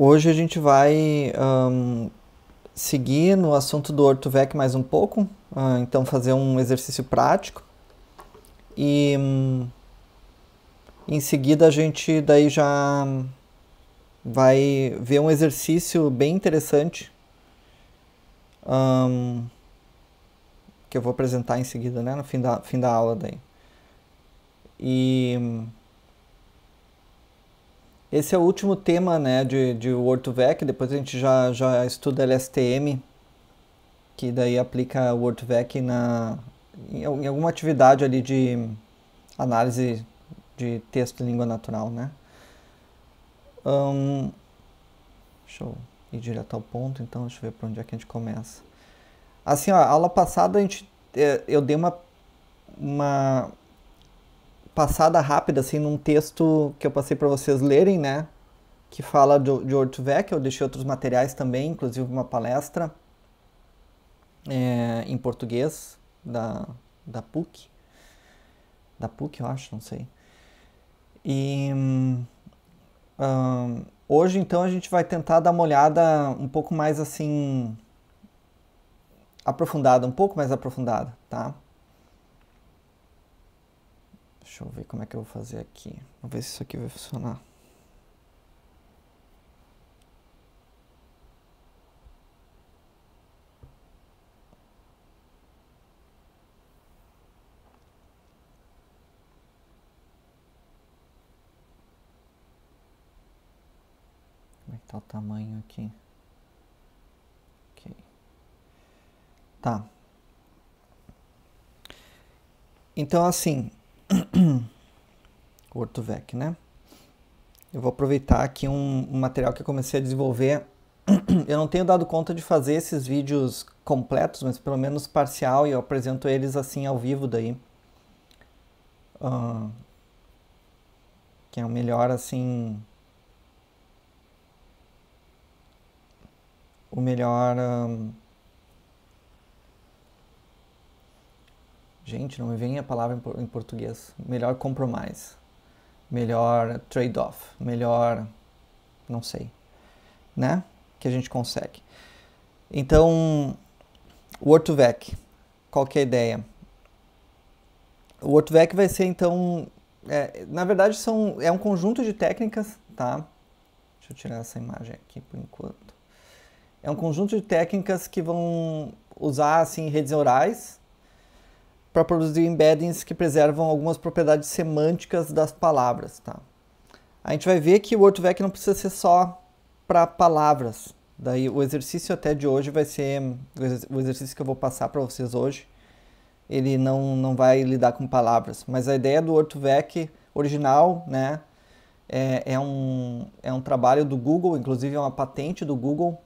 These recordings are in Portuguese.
Hoje a gente vai um, seguir no assunto do Ortovec mais um pouco, uh, então fazer um exercício prático e um, em seguida a gente daí já vai ver um exercício bem interessante um, que eu vou apresentar em seguida, né, no fim da, fim da aula daí. E hum, esse é o último tema né, de, de word2vec. depois a gente já, já estuda LSTM, que daí aplica WordVec na, em, em alguma atividade ali de análise de texto em língua natural, né? Um, deixa eu ir direto ao ponto, então deixa eu ver para onde é que a gente começa. Assim, ó, a aula passada a gente, eh, eu dei uma, uma passada rápida, assim, num texto que eu passei para vocês lerem, né? Que fala de, de eu deixei outros materiais também, inclusive uma palestra é, em português da, da PUC. Da PUC, eu acho, não sei. E hoje, então, a gente vai tentar dar uma olhada um pouco mais assim aprofundada, um pouco mais aprofundada, tá? Deixa eu ver como é que eu vou fazer aqui. Vou ver se isso aqui vai funcionar. Como é que tá o tamanho aqui? Ok. Tá. Então, assim, Ortovec, né? Eu vou aproveitar aqui um, um, material que eu comecei a desenvolver. Eu não tenho dado conta de fazer esses vídeos completos, mas pelo menos parcial, e eu apresento eles assim ao vivo daí. Uh, que é o melhor, assim... O melhor... Uh, Gente, não me vem a palavra em português. Melhor compromise, melhor trade-off, melhor. não sei. Né? Que a gente consegue. Então, o vec qual que é a ideia? O Word2Vec vai ser então. É, na verdade, são, é um conjunto de técnicas, tá? Deixa eu tirar essa imagem aqui por enquanto. É um conjunto de técnicas que vão usar assim, redes neurais, para produzir embeddings que preservam algumas propriedades semânticas das palavras. Tá? A gente vai ver que o AutoVec não precisa ser só para palavras. Daí o exercício até de hoje vai ser o exercício que eu vou passar para vocês hoje. Ele não, não vai lidar com palavras, mas a ideia do AutoVec original, né, é, é, um, é um trabalho do Google, inclusive é uma patente do Google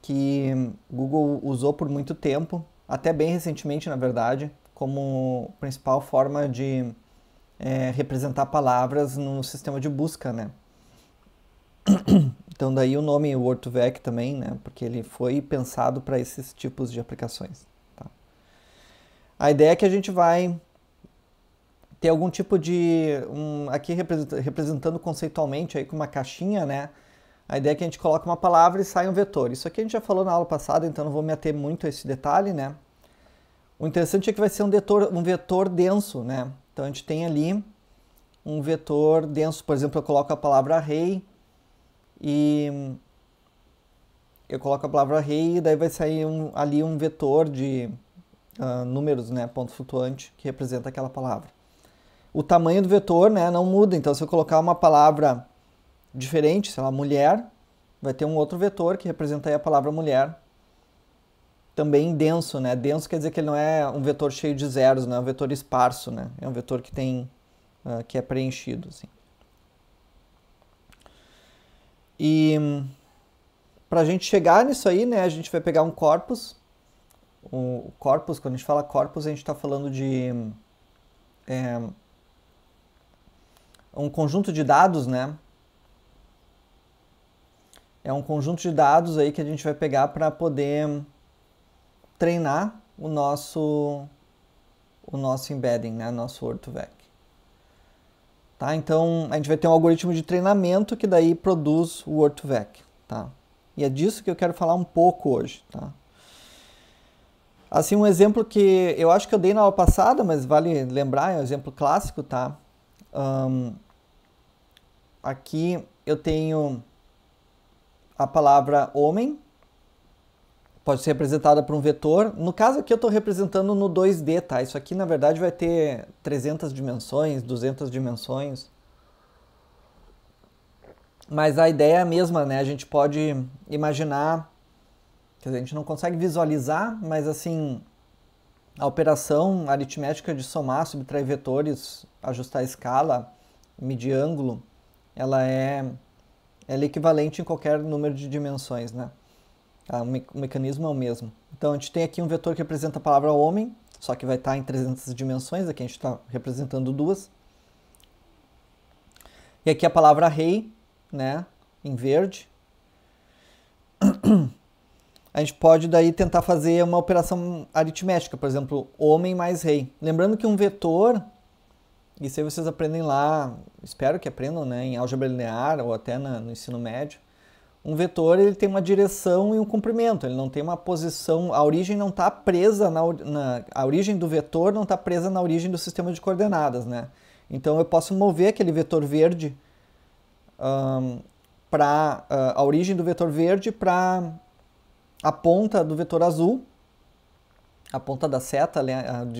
que Google usou por muito tempo, até bem recentemente, na verdade, como principal forma de é, representar palavras no sistema de busca, né? Então daí o nome Word2Vec também, né? Porque ele foi pensado para esses tipos de aplicações. Tá? A ideia é que a gente vai ter algum tipo de um, aqui representando conceitualmente aí com uma caixinha, né? A ideia é que a gente coloca uma palavra e sai um vetor. Isso aqui a gente já falou na aula passada, então não vou me ater muito a esse detalhe, né? O interessante é que vai ser um, vetor, um vetor denso, né? Então a gente tem ali um vetor denso. Por exemplo, eu coloco a palavra rei e eu coloco a palavra rei e daí vai sair um, ali um vetor de uh, números, né? Ponto flutuante que representa aquela palavra. O tamanho do vetor, né? Não muda. Então se eu colocar uma palavra diferente, sei lá, mulher, vai ter um outro vetor que representa a palavra mulher também denso, né? Denso quer dizer que ele não é um vetor cheio de zeros, não é um vetor esparso, né? É um vetor que tem uh, que é preenchido, assim. E para a gente chegar nisso aí, né? A gente vai pegar um corpus. O corpus, quando a gente fala corpus, a gente está falando de é, um conjunto de dados, né? É um conjunto de dados aí que a gente vai pegar para poder treinar o nosso o nosso embedding, né, nosso ortovec. Tá? Então, a gente vai ter um algoritmo de treinamento que daí produz o ortovec, tá? E é disso que eu quero falar um pouco hoje, tá? Assim, um exemplo que eu acho que eu dei na aula passada, mas vale lembrar, é um exemplo clássico, tá? Um, aqui eu tenho a palavra homem, pode ser representada por um vetor. No caso aqui eu estou representando no 2D, tá? Isso aqui na verdade vai ter 300 dimensões, 200 dimensões. Mas a ideia é a mesma, né? A gente pode imaginar, quer dizer, a gente não consegue visualizar, mas assim, a operação aritmética de somar, subtrair vetores, ajustar a escala, medir ângulo, ela é, ela é equivalente em qualquer número de dimensões, né? Ah, o mecanismo é o mesmo. Então a gente tem aqui um vetor que representa a palavra homem, só que vai estar tá em 300 dimensões, aqui a gente está representando duas. E aqui a palavra rei, né, em verde. A gente pode daí tentar fazer uma operação aritmética, por exemplo, homem mais rei. Lembrando que um vetor, isso aí vocês aprendem lá, espero que aprendam, né, em álgebra linear ou até na, no ensino médio um vetor ele tem uma direção e um comprimento, ele não tem uma posição, a origem não está presa na, na, a origem do vetor não está presa na origem do sistema de coordenadas, né? Então eu posso mover aquele vetor verde um, para uh, ah, a origem do vetor verde para a ponta do vetor azul, a ponta da seta,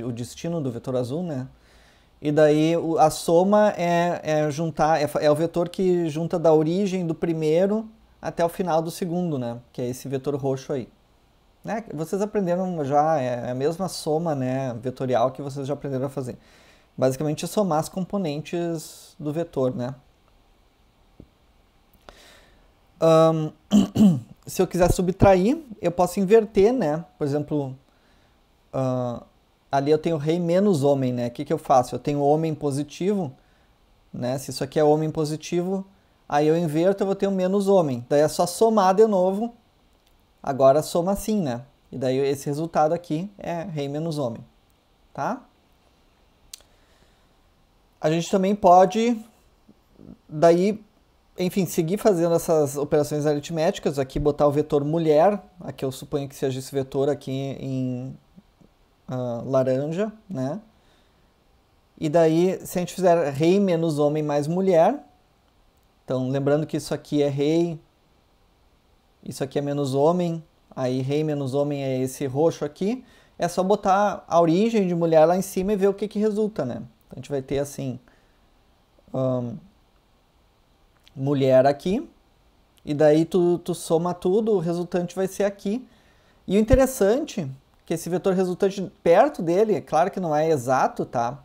o destino do vetor azul, né? E daí a soma é, é juntar, é, é o vetor que junta da origem do primeiro até o final do segundo, né? Que é esse vetor roxo aí. Né? Vocês aprenderam já, é a mesma soma né, vetorial que vocês já aprenderam a fazer. Basicamente é somar as componentes do vetor, né? Um, se eu quiser subtrair, eu posso inverter, né? Por exemplo, uh, ali eu tenho rei menos homem, né? O que, que eu faço? Eu tenho homem positivo, né? Se isso aqui é homem positivo, Aí eu inverto, eu vou ter um menos homem. Daí é só somar de novo. Agora soma assim, né? E daí esse resultado aqui é rei menos homem, tá? A gente também pode, daí, enfim, seguir fazendo essas operações aritméticas. Aqui botar o vetor mulher, aqui eu suponho que seja esse vetor aqui em uh, laranja, né? E daí, se a gente fizer rei menos homem mais mulher, então, lembrando que isso aqui é rei, isso aqui é menos homem, aí rei menos homem é esse roxo aqui. É só botar a origem de mulher lá em cima e ver o que, que resulta, né? Então, a gente vai ter assim, mulher aqui, e daí tu, tu soma tudo, o resultante vai ser aqui. E o interessante, que esse vetor resultante perto dele, é claro que não é exato, tá?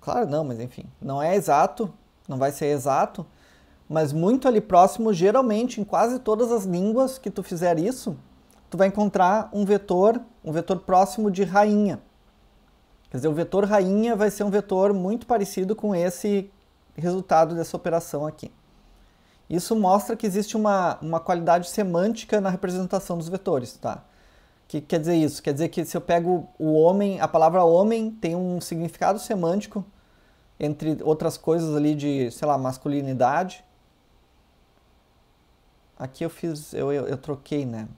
Claro não, mas enfim, não é exato, não vai ser exato, mas muito ali próximo, geralmente em quase todas as línguas que tu fizer isso, tu vai encontrar um vetor, um vetor próximo de rainha. Quer dizer, o vetor rainha vai ser um vetor muito parecido com esse resultado dessa operação aqui. Isso mostra que existe uma, uma qualidade semântica na representação dos vetores, tá? que quer dizer isso? Quer dizer que se eu pego o homem, a palavra homem tem um significado semântico entre outras coisas ali de, sei lá, masculinidade. Aqui eu fiz, eu, eu, eu troquei, né?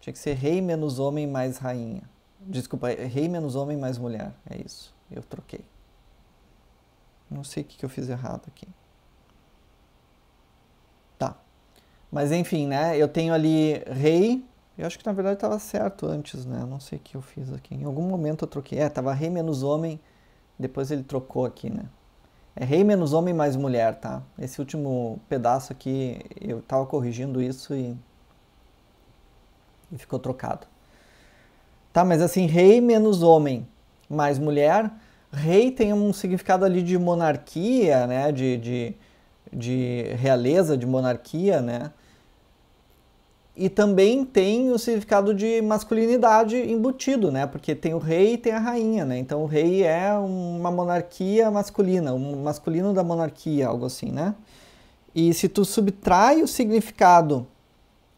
Tinha que ser rei menos homem mais rainha. Desculpa, rei menos homem mais mulher. É isso. Eu troquei. Não sei o que, que eu fiz errado aqui. Tá. Mas enfim, né? Eu tenho ali rei eu acho que na verdade estava certo antes, né? Não sei o que eu fiz aqui. Em algum momento eu troquei. É, tava rei menos homem, depois ele trocou aqui, né? É rei menos homem mais mulher, tá? Esse último pedaço aqui eu tava corrigindo isso e, e ficou trocado. Tá, mas assim, rei menos homem mais mulher, rei tem um significado ali de monarquia, né? De, de, de realeza, de monarquia, né? e também tem o significado de masculinidade embutido, né? Porque tem o rei e tem a rainha, né? Então o rei é uma monarquia masculina, um masculino da monarquia, algo assim, né? E se tu subtrai o significado,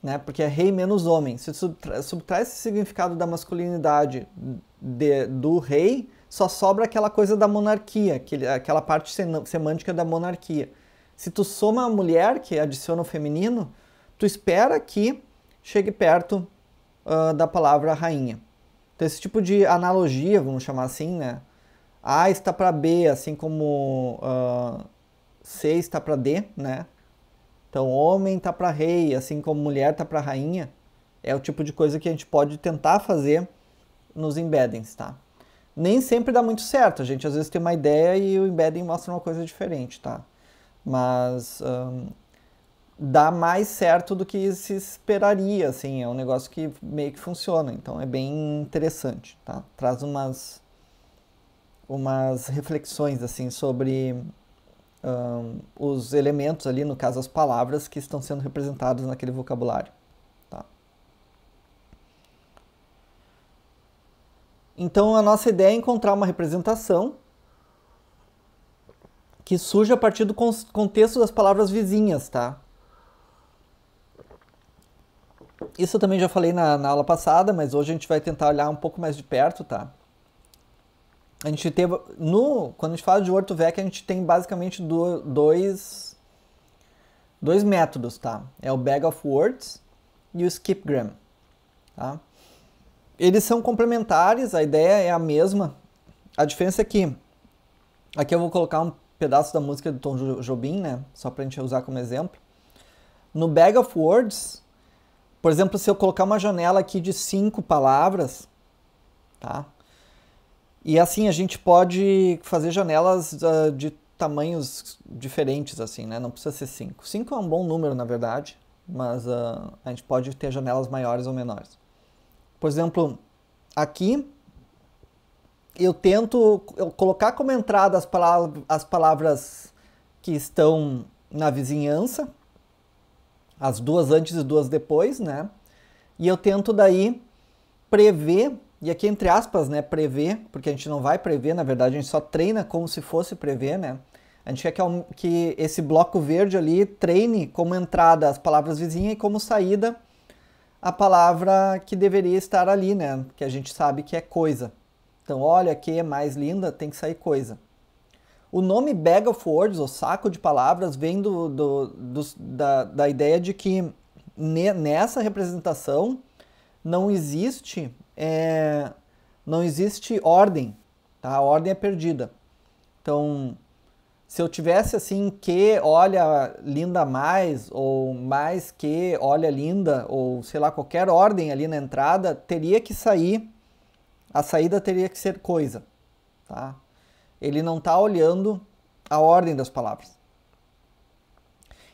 né? Porque é rei menos homem. Se tu subtrai, subtrai esse significado da masculinidade de, do rei, só sobra aquela coisa da monarquia, aquele, aquela parte semântica da monarquia. Se tu soma a mulher, que adiciona o feminino, tu espera que chegue perto uh, da palavra rainha. Então, esse tipo de analogia, vamos chamar assim, né? A está para B, assim como uh, C está para D, né? Então, homem está para rei, assim como mulher está para rainha. É o tipo de coisa que a gente pode tentar fazer nos embeddings, tá? Nem sempre dá muito certo. A gente às vezes tem uma ideia e o embedding mostra uma coisa diferente, tá? Mas um, dá mais certo do que se esperaria, assim, é um negócio que meio que funciona, então é bem interessante, tá? Traz umas umas reflexões assim sobre um, os elementos ali, no caso as palavras que estão sendo representadas naquele vocabulário. Tá? Então a nossa ideia é encontrar uma representação que surge a partir do contexto das palavras vizinhas, tá? Isso eu também já falei na, na aula passada, mas hoje a gente vai tentar olhar um pouco mais de perto, tá? A gente teve. No, quando a gente fala de Ortovec, a gente tem basicamente do, dois, dois métodos, tá? É o Bag of Words e o Skipgram, tá? Eles são complementares, a ideia é a mesma. A diferença é que aqui eu vou colocar um pedaço da música do Tom Jobim, né? Só pra gente usar como exemplo. No Bag of Words, por exemplo, se eu colocar uma janela aqui de cinco palavras, tá? E assim a gente pode fazer janelas uh, de tamanhos diferentes, assim, né? Não precisa ser cinco. Cinco é um bom número, na verdade, mas uh, a gente pode ter janelas maiores ou menores. Por exemplo, aqui eu tento eu colocar como entrada as palavras, as palavras que estão na vizinhança, as duas antes e duas depois, né? E eu tento daí prever, e aqui entre aspas, né, prever, porque a gente não vai prever, na verdade, a gente só treina como se fosse prever, né? A gente quer que, que esse bloco verde ali treine como entrada as palavras vizinhas e como saída a palavra que deveria estar ali, né? Que a gente sabe que é coisa. Então, olha, que é mais linda, tem que sair coisa. O nome bag of words, ou saco de palavras, vem do, do, do da, da ideia de que ne, nessa representação não existe é, não existe ordem, tá? A ordem é perdida. Então, se eu tivesse assim que olha linda mais ou mais que olha linda ou sei lá qualquer ordem ali na entrada, teria que sair a saída teria que ser coisa, tá? Ele não está olhando a ordem das palavras.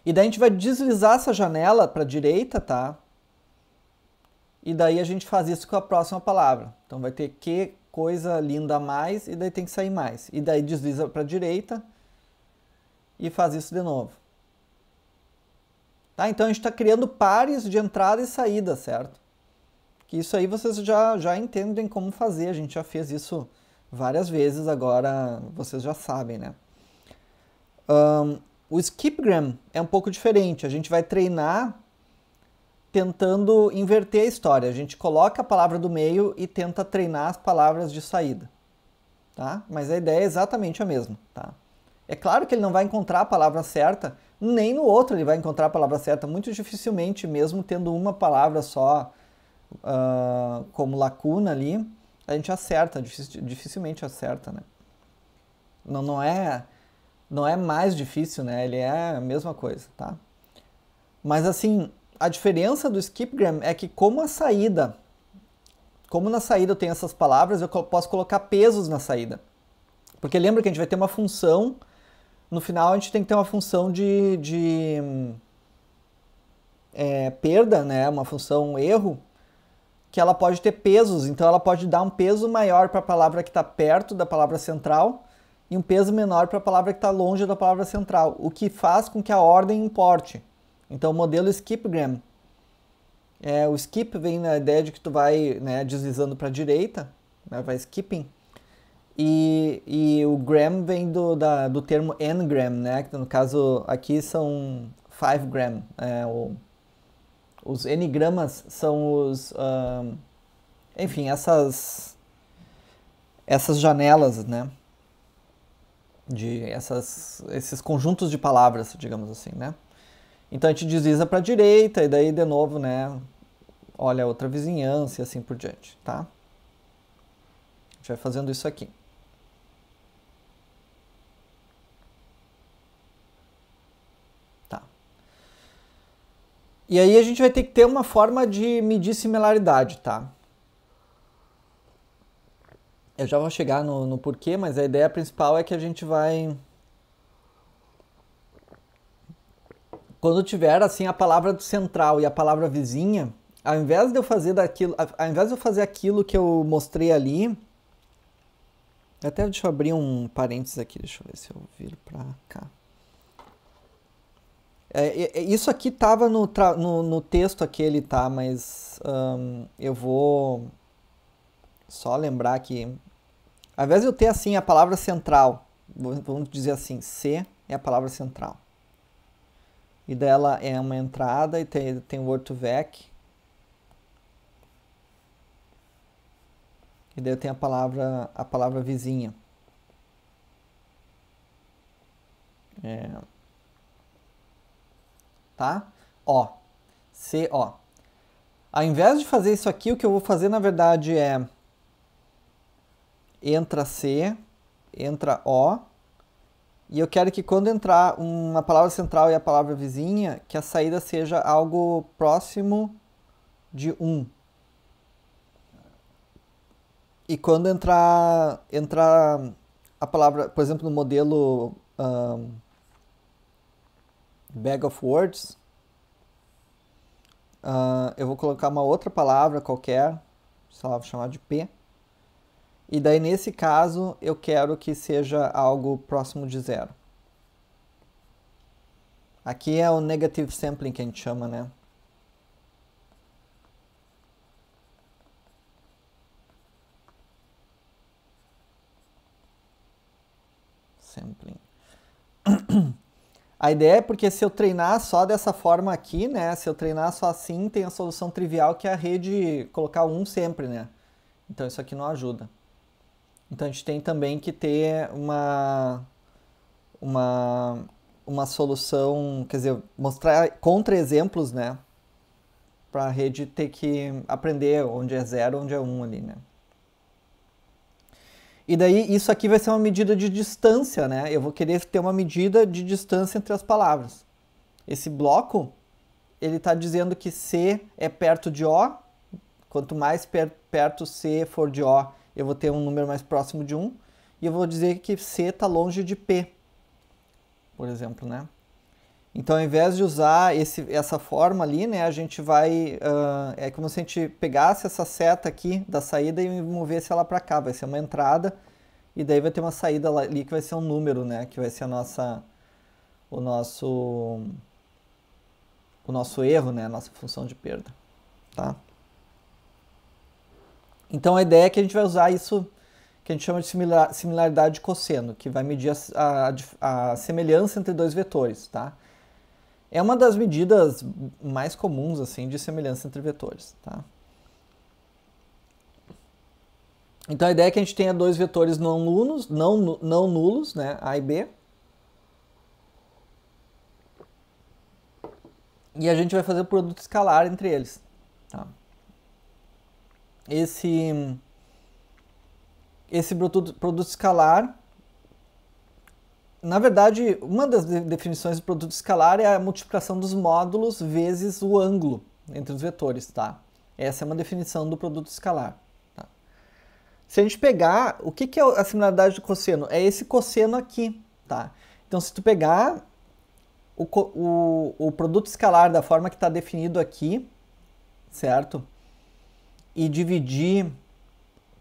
E daí a gente vai deslizar essa janela para a direita, tá? E daí a gente faz isso com a próxima palavra. Então vai ter que coisa linda mais e daí tem que sair mais. E daí desliza para a direita e faz isso de novo. Tá? Então a gente está criando pares de entrada e saída, certo? Que isso aí vocês já, já entendem como fazer, a gente já fez isso várias vezes, agora vocês já sabem, né? Um, o skipgram é um pouco diferente. A gente vai treinar tentando inverter a história. A gente coloca a palavra do meio e tenta treinar as palavras de saída, tá? Mas a ideia é exatamente a mesma, tá? É claro que ele não vai encontrar a palavra certa, nem no outro ele vai encontrar a palavra certa, muito dificilmente, mesmo tendo uma palavra só uh, como lacuna ali, a gente acerta, dificilmente acerta, né? Não, não é não é mais difícil, né? Ele é a mesma coisa, tá? Mas assim, a diferença do skipgram é que como a saída, como na saída eu tenho essas palavras, eu posso colocar pesos na saída. Porque lembra que a gente vai ter uma função, no final a gente tem que ter uma função de, de é, perda, né? Uma função erro que ela pode ter pesos, então ela pode dar um peso maior para a palavra que está perto da palavra central e um peso menor para a palavra que está longe da palavra central, o que faz com que a ordem importe. Então o modelo skipgram, é, o skip vem na ideia de que tu vai né, deslizando para a direita, né, vai skipping, e, e o gram vem do, da, do termo n-gram, né, que no caso aqui são 5 gram, é, ou os enigramas são os. Uh, enfim, essas. Essas janelas, né? De essas, esses conjuntos de palavras, digamos assim, né? Então a gente desliza para a direita e daí de novo, né? Olha outra vizinhança e assim por diante, tá? A gente vai fazendo isso aqui. E aí a gente vai ter que ter uma forma de medir similaridade, tá? Eu já vou chegar no, no porquê, mas a ideia principal é que a gente vai. Quando tiver assim a palavra do central e a palavra vizinha, ao invés de eu fazer daquilo, ao invés de eu fazer aquilo que eu mostrei ali, até deixa eu abrir um parênteses aqui, deixa eu ver se eu viro pra cá. É, é, isso aqui estava no, no, no, texto aquele, tá? Mas um, eu vou só lembrar que, ao invés de eu ter assim a palavra central, vamos dizer assim, C é a palavra central. E dela é uma entrada e tem, tem word to vec. E daí eu tenho a palavra, a palavra vizinha. É tá? Ó, C, ó. Ao invés de fazer isso aqui, o que eu vou fazer, na verdade, é... Entra C, entra O, e eu quero que quando entrar uma palavra central e a palavra vizinha, que a saída seja algo próximo de 1. Um. E quando entrar, entrar a palavra, por exemplo, no modelo... Um, bag of words. Uh, eu vou colocar uma outra palavra qualquer, só vou chamar de P. E daí, nesse caso, eu quero que seja algo próximo de zero. Aqui é o negative sampling que a gente chama, né? Sampling. A ideia é porque se eu treinar só dessa forma aqui, né? Se eu treinar só assim, tem a solução trivial que é a rede colocar um sempre, né? Então isso aqui não ajuda. Então a gente tem também que ter uma uma uma solução, quer dizer, mostrar contra-exemplos, né? Para a rede ter que aprender onde é zero, onde é um ali, né? E daí isso aqui vai ser uma medida de distância, né? Eu vou querer ter uma medida de distância entre as palavras. Esse bloco, ele está dizendo que C é perto de O. Quanto mais per perto C for de O, eu vou ter um número mais próximo de 1. E eu vou dizer que C está longe de P, por exemplo, né? Então, ao invés de usar esse, essa forma ali, né, a gente vai... Uh, é como se a gente pegasse essa seta aqui da saída e movesse ela para cá. Vai ser uma entrada e daí vai ter uma saída ali que vai ser um número, né? Que vai ser a nossa... o nosso... o nosso erro, né? A nossa função de perda, tá? Então, a ideia é que a gente vai usar isso que a gente chama de similar, similaridade de cosseno, que vai medir a, a, a semelhança entre dois vetores, tá? É uma das medidas mais comuns assim de semelhança entre vetores, tá? Então a ideia é que a gente tenha dois vetores não nulos, não, não nulos, né, A e B. E a gente vai fazer o produto escalar entre eles, tá? Esse esse produto, produto escalar na verdade, uma das definições do produto escalar é a multiplicação dos módulos vezes o ângulo entre os vetores, tá? Essa é uma definição do produto escalar. Tá? Se a gente pegar, o que, que é a similaridade do cosseno? É esse cosseno aqui, tá? Então, se tu pegar o, o, o produto escalar da forma que está definido aqui, certo? E dividir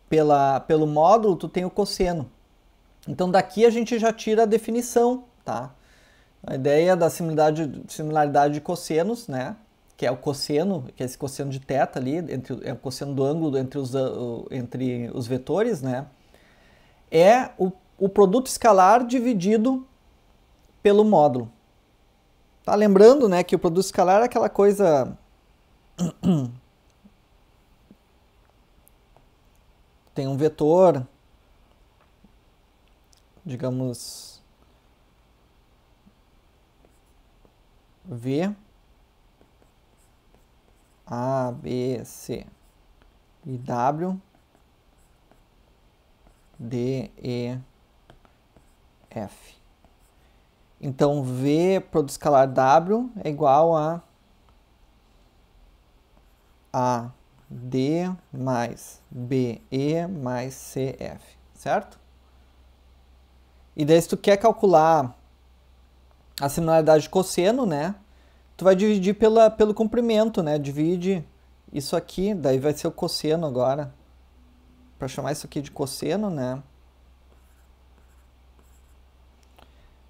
pela, pelo módulo, tu tem o cosseno. Então daqui a gente já tira a definição, tá? A ideia da similaridade, similaridade de cossenos, né? Que é o cosseno, que é esse cosseno de teta ali, entre, é o cosseno do ângulo entre os, entre os vetores, né? É o, o produto escalar dividido pelo módulo. Tá lembrando, né, que o produto escalar é aquela coisa tem um vetor digamos, V, A, B, C e W, D, E, F. Então, V produto escalar W é igual a A D mais b e mais CF, certo? E daí se tu quer calcular a similaridade de cosseno, né? Tu vai dividir pela, pelo comprimento, né? Divide isso aqui, daí vai ser o cosseno agora. Para chamar isso aqui de cosseno, né?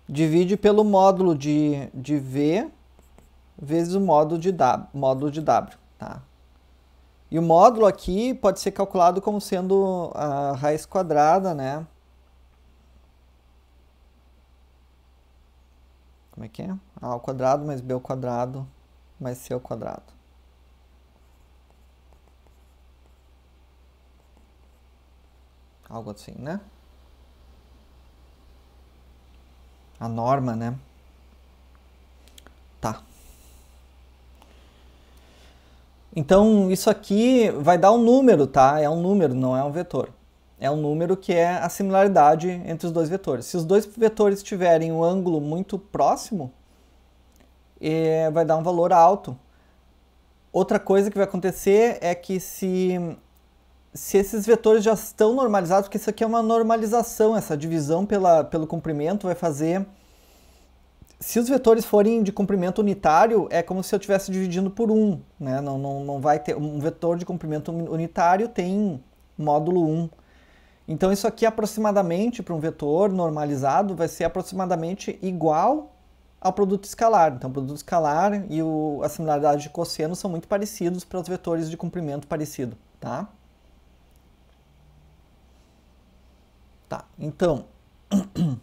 Divide pelo módulo de, de V vezes o módulo de W, módulo de w tá? E o módulo aqui pode ser calculado como sendo a raiz quadrada, né? Como é que é? A ao quadrado mais B ao quadrado mais C ao quadrado. Algo assim, né? A norma, né? Tá. Então, isso aqui vai dar um número, tá? É um número, não é um vetor é um número que é a similaridade entre os dois vetores. Se os dois vetores tiverem um ângulo muito próximo, é, vai dar um valor alto. Outra coisa que vai acontecer é que se, se esses vetores já estão normalizados, porque isso aqui é uma normalização, essa divisão pela, pelo comprimento vai fazer... Se os vetores forem de comprimento unitário, é como se eu estivesse dividindo por 1. Um, né? não, não, não vai ter, um vetor de comprimento unitário tem módulo 1. Um então isso aqui aproximadamente para um vetor normalizado vai ser aproximadamente igual ao produto escalar. Então o produto escalar e o, a similaridade de cosseno são muito parecidos para os vetores de comprimento parecido, tá? Tá, então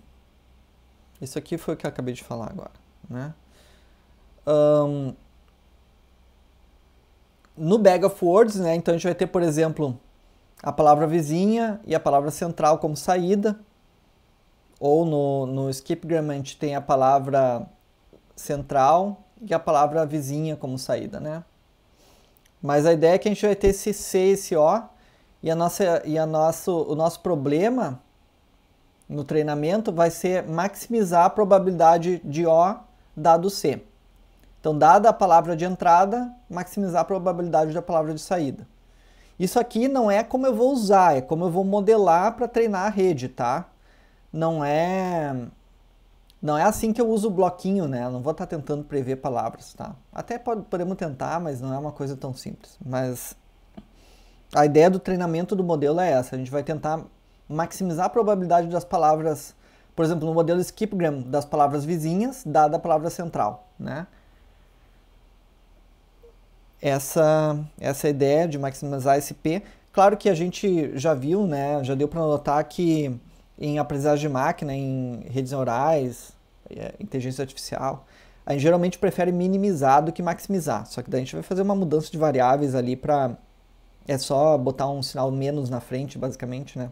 isso aqui foi o que eu acabei de falar agora, né? Um, no bag of words, né? Então a gente vai ter, por exemplo, a palavra vizinha e a palavra central como saída. Ou no, no skip grammar a gente tem a palavra central e a palavra vizinha como saída, né? Mas a ideia é que a gente vai ter esse C, e esse O, e, a nossa, e a nosso, o nosso problema no treinamento vai ser maximizar a probabilidade de O dado C. Então, dada a palavra de entrada, maximizar a probabilidade da palavra de saída. Isso aqui não é como eu vou usar, é como eu vou modelar para treinar a rede, tá? Não é não é assim que eu uso o bloquinho, né? Eu não vou estar tá tentando prever palavras, tá? Até pode, podemos tentar, mas não é uma coisa tão simples. Mas a ideia do treinamento do modelo é essa. A gente vai tentar maximizar a probabilidade das palavras, por exemplo, no modelo skipgram das palavras vizinhas, dada a palavra central, né? essa, essa ideia de maximizar SP, Claro que a gente já viu, né, já deu para notar que em aprendizagem de máquina, em redes neurais, é, inteligência artificial, a gente geralmente prefere minimizar do que maximizar. Só que daí a gente vai fazer uma mudança de variáveis ali para... É só botar um sinal menos na frente, basicamente, né?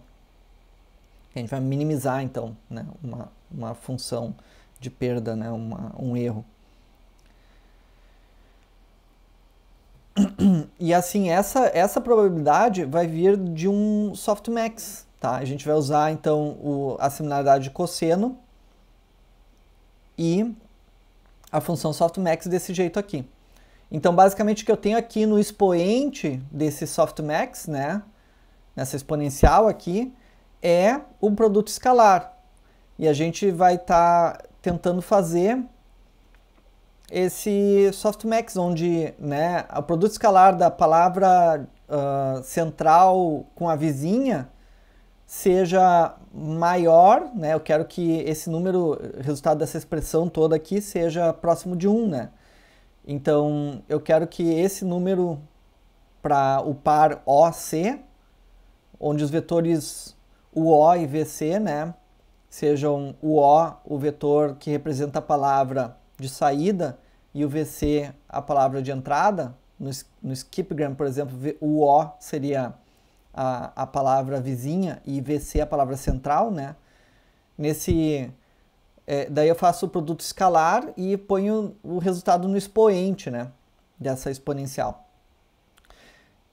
A gente vai minimizar, então, né? uma, uma função de perda, né? Uma, um erro. e assim, essa, essa probabilidade vai vir de um softmax, tá? A gente vai usar então o, a similaridade de cosseno e a função softmax desse jeito aqui. Então, basicamente, o que eu tenho aqui no expoente desse softmax, né? Nessa exponencial aqui, é o produto escalar. E a gente vai estar tá tentando fazer esse softmax, onde né, o produto escalar da palavra uh, central com a vizinha seja maior, né? Eu quero que esse número, resultado dessa expressão toda aqui, seja próximo de 1, né? Então, eu quero que esse número para o par OC, onde os vetores UO e VC, né? Sejam o O, o vetor que representa a palavra de saída, e o VC a palavra de entrada, no, no skipgram, por exemplo, o O seria a, a palavra vizinha e VC a palavra central, né? Nesse, é, daí eu faço o produto escalar e ponho o resultado no expoente, né? Dessa exponencial.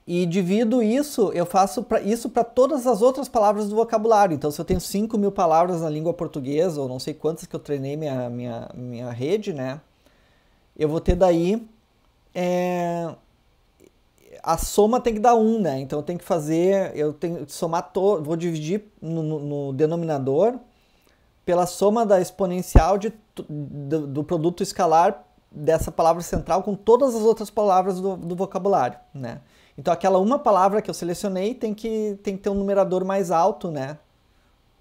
E divido isso, eu faço pra, isso para todas as outras palavras do vocabulário. Então, se eu tenho 5 mil palavras na língua portuguesa, ou não sei quantas que eu treinei minha, minha, minha rede, né? eu vou ter daí. É, a soma tem que dar 1, né? Então eu tenho que fazer, eu tenho que somar todo, vou dividir no, no, denominador pela soma da exponencial de, do, do, produto escalar dessa palavra central com todas as outras palavras do, do, vocabulário, né? Então aquela uma palavra que eu selecionei tem que, tem que ter um numerador mais alto, né?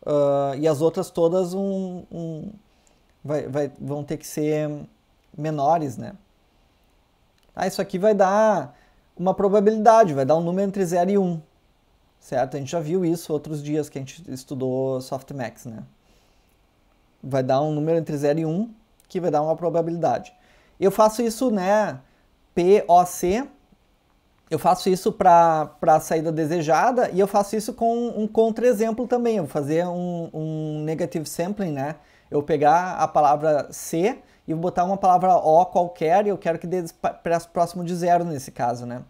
Uh, e as outras todas um, um vai, vai, vão ter que ser menores, né? Ah, isso aqui vai dar uma probabilidade, vai dar um número entre 0 e 1, um, certo? A gente já viu isso outros dias que a gente estudou softmax, né? Vai dar um número entre 0 e 1 um, que vai dar uma probabilidade. Eu faço isso, né, POC, eu faço isso para a saída desejada e eu faço isso com um contra-exemplo também. Eu vou fazer um, um negative sampling, né? Eu pegar a palavra C e vou botar uma palavra O qualquer e eu quero que dê próximo de zero nesse caso, né?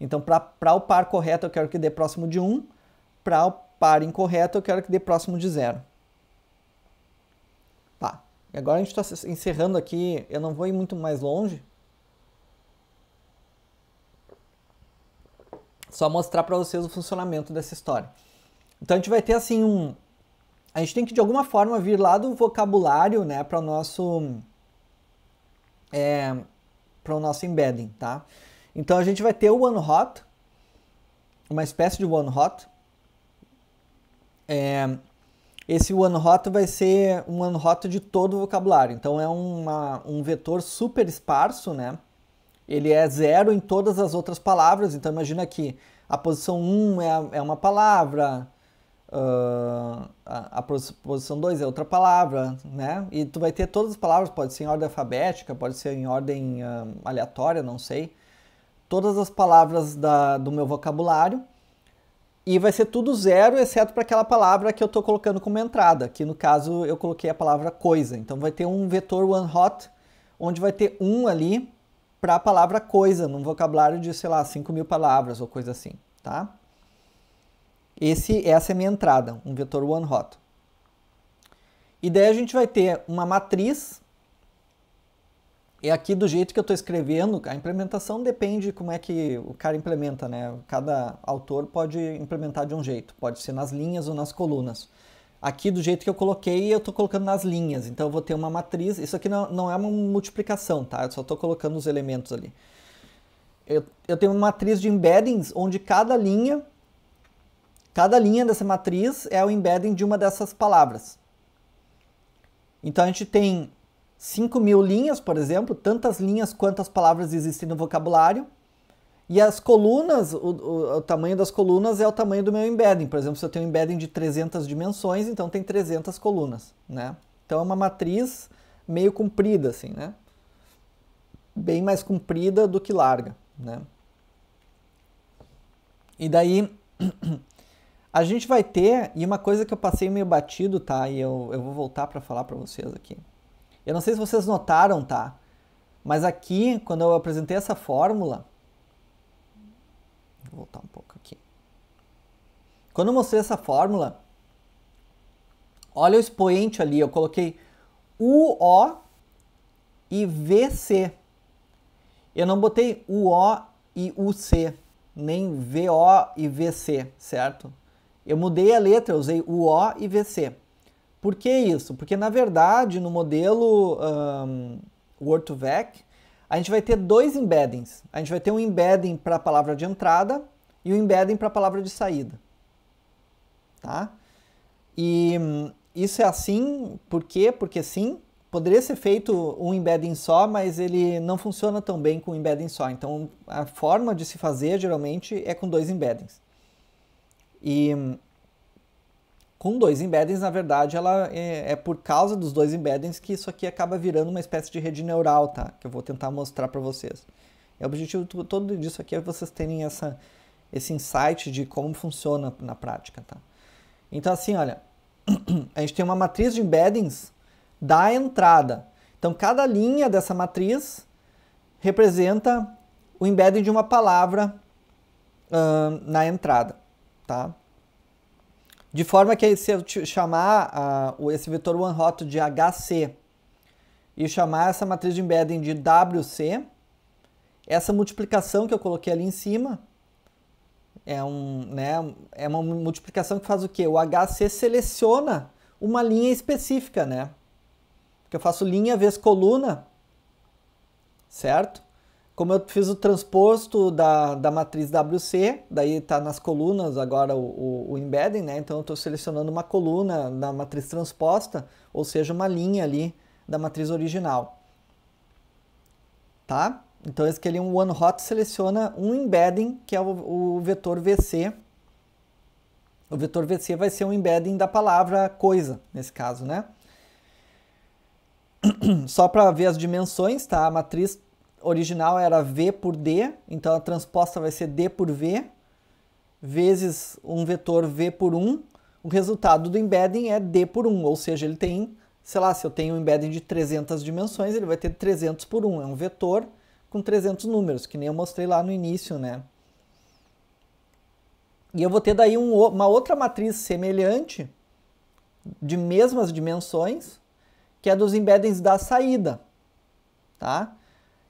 Então, para o par correto, eu quero que dê próximo de 1. Um, para o par incorreto, eu quero que dê próximo de zero. Tá. E agora a gente está encerrando aqui. Eu não vou ir muito mais longe. Só mostrar para vocês o funcionamento dessa história. Então, a gente vai ter assim um, a gente tem que de alguma forma vir lá do vocabulário, né, para o nosso é, para o nosso embedding, tá? Então a gente vai ter o one hot, uma espécie de one hot. É, esse one hot vai ser um one hot de todo o vocabulário. Então é uma, um vetor super esparso, né? Ele é zero em todas as outras palavras. Então imagina que a posição 1 um é, é uma palavra, Uh, a, a, posição 2 é outra palavra, né? E tu vai ter todas as palavras, pode ser em ordem alfabética, pode ser em ordem uh, aleatória, não sei. Todas as palavras da, do meu vocabulário. E vai ser tudo zero, exceto para aquela palavra que eu estou colocando como entrada, que no caso eu coloquei a palavra coisa. Então vai ter um vetor one hot, onde vai ter um ali para a palavra coisa, num vocabulário de, sei lá, 5 mil palavras ou coisa assim, tá? Esse, essa é a minha entrada, um vetor one hot. E daí a gente vai ter uma matriz. E é aqui do jeito que eu estou escrevendo, a implementação depende como é que o cara implementa, né? Cada autor pode implementar de um jeito, pode ser nas linhas ou nas colunas. Aqui do jeito que eu coloquei, eu estou colocando nas linhas, então eu vou ter uma matriz. Isso aqui não, não é uma multiplicação, tá? Eu só estou colocando os elementos ali. Eu, eu tenho uma matriz de embeddings, onde cada linha Cada linha dessa matriz é o embedding de uma dessas palavras. Então a gente tem 5 mil linhas, por exemplo, tantas linhas quantas palavras existem no vocabulário. E as colunas, o, o, o, tamanho das colunas é o tamanho do meu embedding. Por exemplo, se eu tenho um embedding de 300 dimensões, então tem 300 colunas, né? Então é uma matriz meio comprida, assim, né? Bem mais comprida do que larga, né? E daí A gente vai ter, e uma coisa que eu passei meio batido, tá? E eu, eu vou voltar para falar para vocês aqui. Eu não sei se vocês notaram, tá? Mas aqui, quando eu apresentei essa fórmula. Vou voltar um pouco aqui. Quando eu mostrei essa fórmula, olha o expoente ali. Eu coloquei UO e VC. Eu não botei UO e UC, nem VO e VC, certo? Eu mudei a letra, usei o o e VC. Por que isso? Porque na verdade no modelo um, Word2Vec a gente vai ter dois embeddings. A gente vai ter um embedding para a palavra de entrada e um embedding para a palavra de saída. Tá? E hum, isso é assim, por quê? Porque sim, poderia ser feito um embedding só, mas ele não funciona tão bem com um embedding só. Então a forma de se fazer geralmente é com dois embeddings. E com dois embeddings, na verdade, ela é, é, por causa dos dois embeddings que isso aqui acaba virando uma espécie de rede neural, tá? Que eu vou tentar mostrar para vocês. E o objetivo todo disso aqui é vocês terem essa, esse insight de como funciona na prática, tá? Então, assim, olha, a gente tem uma matriz de embeddings da entrada. Então, cada linha dessa matriz representa o embedding de uma palavra uh, na entrada tá? De forma que se eu chamar uh, esse vetor one hot de HC e chamar essa matriz de embedding de WC, essa multiplicação que eu coloquei ali em cima é, um, né, é uma multiplicação que faz o quê? O HC seleciona uma linha específica, né? Porque eu faço linha vezes coluna, certo? Como eu fiz o transposto da, da matriz WC, daí está nas colunas agora o, o, o embedding, né? Então eu estou selecionando uma coluna da matriz transposta, ou seja, uma linha ali da matriz original. Tá? Então esse é um one hot seleciona um embedding, que é o, o vetor VC. O vetor VC vai ser um embedding da palavra coisa, nesse caso, né? Só para ver as dimensões, tá? A matriz original era V por D, então a transposta vai ser D por V, vezes um vetor V por 1. O resultado do embedding é D por 1, ou seja, ele tem, sei lá, se eu tenho um embedding de 300 dimensões, ele vai ter 300 por 1. É um vetor com 300 números, que nem eu mostrei lá no início, né? E eu vou ter daí um, uma outra matriz semelhante, de mesmas dimensões, que é dos embeddings da saída, tá?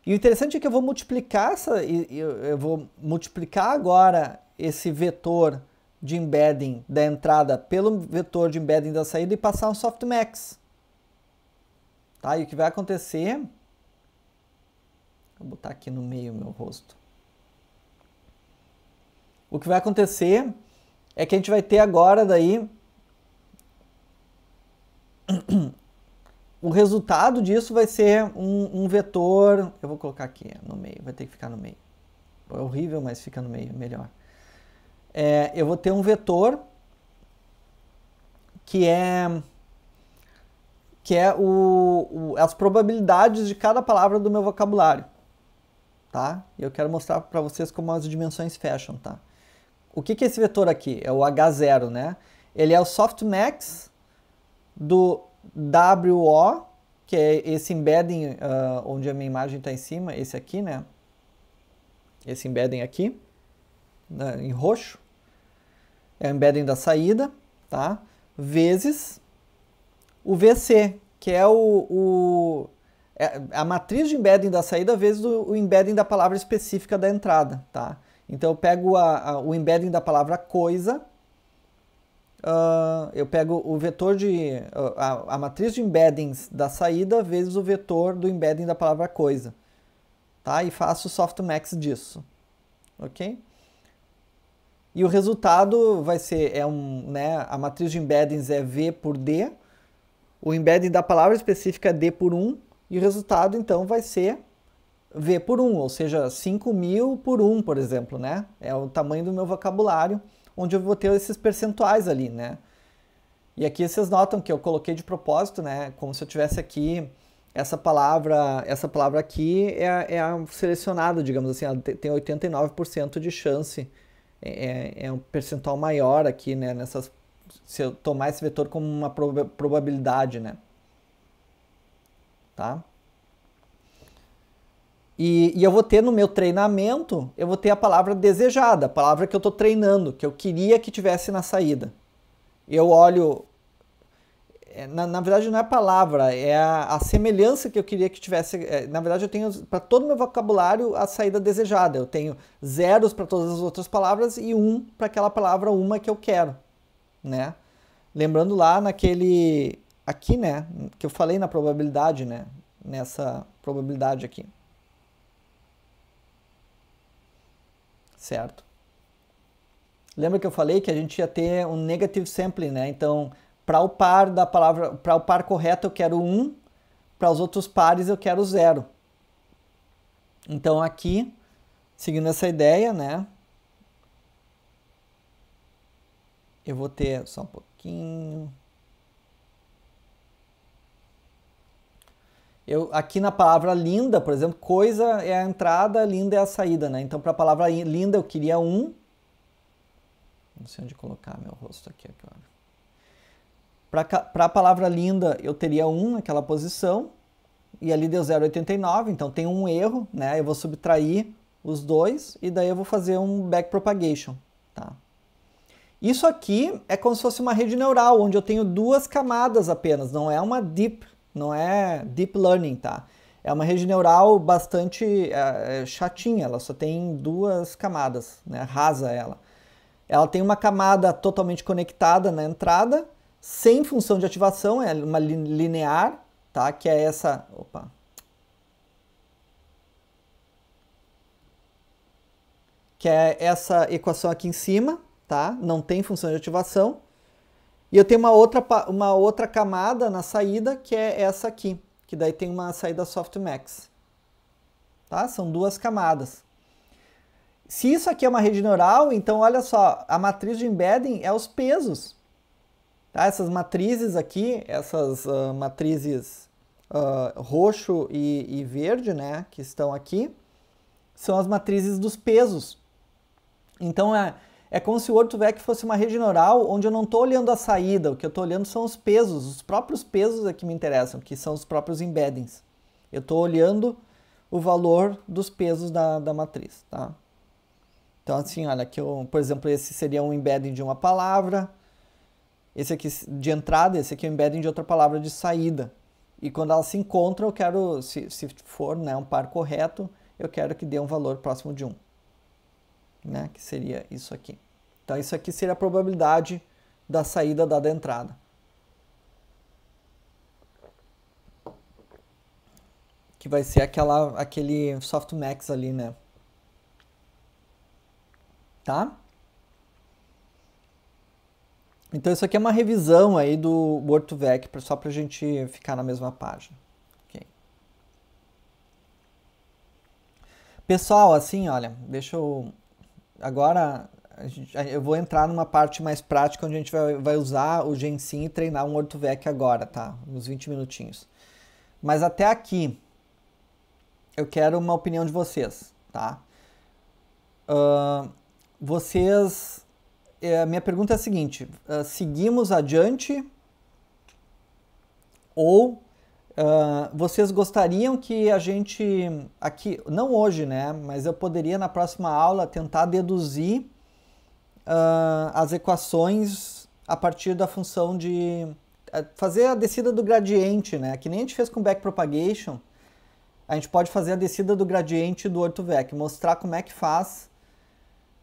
E o interessante é que eu vou multiplicar essa, eu vou multiplicar agora esse vetor de embedding da entrada pelo vetor de embedding da saída e passar um softmax. Tá? E o que vai acontecer? Vou botar aqui no meio meu rosto. O que vai acontecer é que a gente vai ter agora daí o resultado disso vai ser um, um, vetor. Eu vou colocar aqui no meio, vai ter que ficar no meio. É horrível, mas fica no meio, melhor. É, eu vou ter um vetor que é que é o, o, as probabilidades de cada palavra do meu vocabulário, tá? E eu quero mostrar para vocês como as dimensões fecham, tá? O que, que é esse vetor aqui? É o H0, né? Ele é o softmax do WO, que é esse embedding uh, onde a minha imagem está em cima, esse aqui, né? Esse embedding aqui, né, em roxo, é o embedding da saída, tá? Vezes o VC, que é o, o é a matriz de embedding da saída vezes o, o, embedding da palavra específica da entrada, tá? Então eu pego a, a, o embedding da palavra coisa uh, eu pego o vetor de. Uh, a, a, matriz de embeddings da saída vezes o vetor do embedding da palavra coisa. Tá? E faço o softmax disso. Ok? E o resultado vai ser, é um, né, a matriz de embeddings é V por D, o embedding da palavra específica é D por 1, e o resultado então vai ser V por 1, ou seja, 5.000 mil por 1, por exemplo, né? É o tamanho do meu vocabulário onde eu vou ter esses percentuais ali, né? E aqui vocês notam que eu coloquei de propósito, né? Como se eu tivesse aqui essa palavra, essa palavra aqui é, a, é a selecionada, digamos assim, ela tem 89% de chance, é, é, é, um percentual maior aqui, né? Nessas, se eu tomar esse vetor como uma probabilidade, né? Tá? E, e, eu vou ter no meu treinamento, eu vou ter a palavra desejada, a palavra que eu estou treinando, que eu queria que tivesse na saída. Eu olho. É, na, na verdade, não é a palavra, é a, a, semelhança que eu queria que tivesse. É, na verdade, eu tenho para todo o meu vocabulário a saída desejada. Eu tenho zeros para todas as outras palavras e um para aquela palavra, uma que eu quero. Né? Lembrando lá naquele. Aqui, né? Que eu falei na probabilidade, né? Nessa probabilidade aqui. certo? Lembra que eu falei que a gente ia ter um negative sampling, né? Então, para o par da palavra, para o par correto eu quero 1, para os outros pares eu quero 0. Então aqui, seguindo essa ideia, né? Eu vou ter só um pouquinho. Eu, aqui na palavra linda, por exemplo, coisa é a entrada, linda é a saída, né? Então, para a palavra linda, eu queria um. Não sei onde colocar meu rosto aqui agora. Para a palavra linda, eu teria um naquela posição. E ali deu 0,89, então tem um erro, né? Eu vou subtrair os dois e daí eu vou fazer um backpropagation, tá? Isso aqui é como se fosse uma rede neural, onde eu tenho duas camadas apenas, não é uma deep não é deep learning, tá? É uma rede neural bastante é, é, chatinha, ela só tem duas camadas, né? Rasa ela. Ela tem uma camada totalmente conectada na entrada, sem função de ativação, é uma linear, tá? Que é essa, opa. Que é essa equação aqui em cima, tá? Não tem função de ativação. E eu tenho uma outra, uma outra camada na saída, que é essa aqui, que daí tem uma saída softmax. Tá? São duas camadas. Se isso aqui é uma rede neural, então olha só, a matriz de embedding é os pesos. Tá? Essas matrizes aqui, essas uh, matrizes uh, roxo e, e verde, né, que estão aqui, são as matrizes dos pesos. Então, é, é como se o World fosse uma rede neural onde eu não estou olhando a saída, o que eu estou olhando são os pesos, os próprios pesos é que me interessam, que são os próprios embeddings. Eu estou olhando o valor dos pesos da, da matriz, tá? Então, assim, olha, que eu, por exemplo, esse seria um embedding de uma palavra, esse aqui de entrada, esse aqui é um embedding de outra palavra de saída. E quando elas se encontram, eu quero, se, se for né, um par correto, eu quero que dê um valor próximo de 1 né, que seria isso aqui. Então, isso aqui seria a probabilidade da saída da da entrada. Que vai ser aquela, aquele softmax ali, né? Tá? Então, isso aqui é uma revisão aí do Word2Vec, só para a gente ficar na mesma página. Okay. Pessoal, assim, olha, deixa eu agora gente, eu vou entrar numa parte mais prática onde a gente vai, vai usar o Gensim e treinar um Ortuvec agora, tá? Uns 20 minutinhos. Mas até aqui, eu quero uma opinião de vocês, tá? Uh, vocês. É, a minha pergunta é a seguinte: uh, seguimos adiante ou Uh, vocês gostariam que a gente aqui, não hoje, né? Mas eu poderia na próxima aula tentar deduzir uh, as equações a partir da função de eh, fazer a descida do gradiente, né? Que nem a gente fez com backpropagation, a gente pode fazer a descida do gradiente do Ortovec, mostrar como é que faz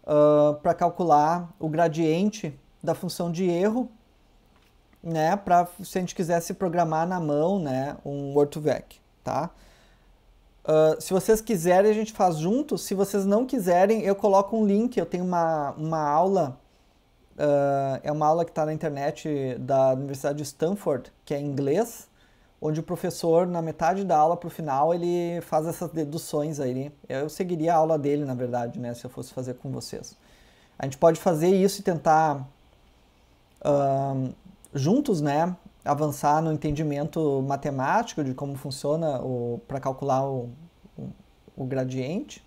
ah, para calcular o gradiente da função de erro né, para se a gente quisesse programar na mão, né, um Word2Vec, tá? Uh, se vocês quiserem, a gente faz junto. Se vocês não quiserem, eu coloco um link. Eu tenho uma, uma aula, uh, é uma aula que está na internet da Universidade de Stanford, que é em inglês, onde o professor, na metade da aula para o final, ele faz essas deduções aí. Eu seguiria a aula dele, na verdade, né, se eu fosse fazer com vocês. A gente pode fazer isso e tentar uh, juntos, né, avançar no entendimento matemático de como funciona para calcular o, o, o gradiente.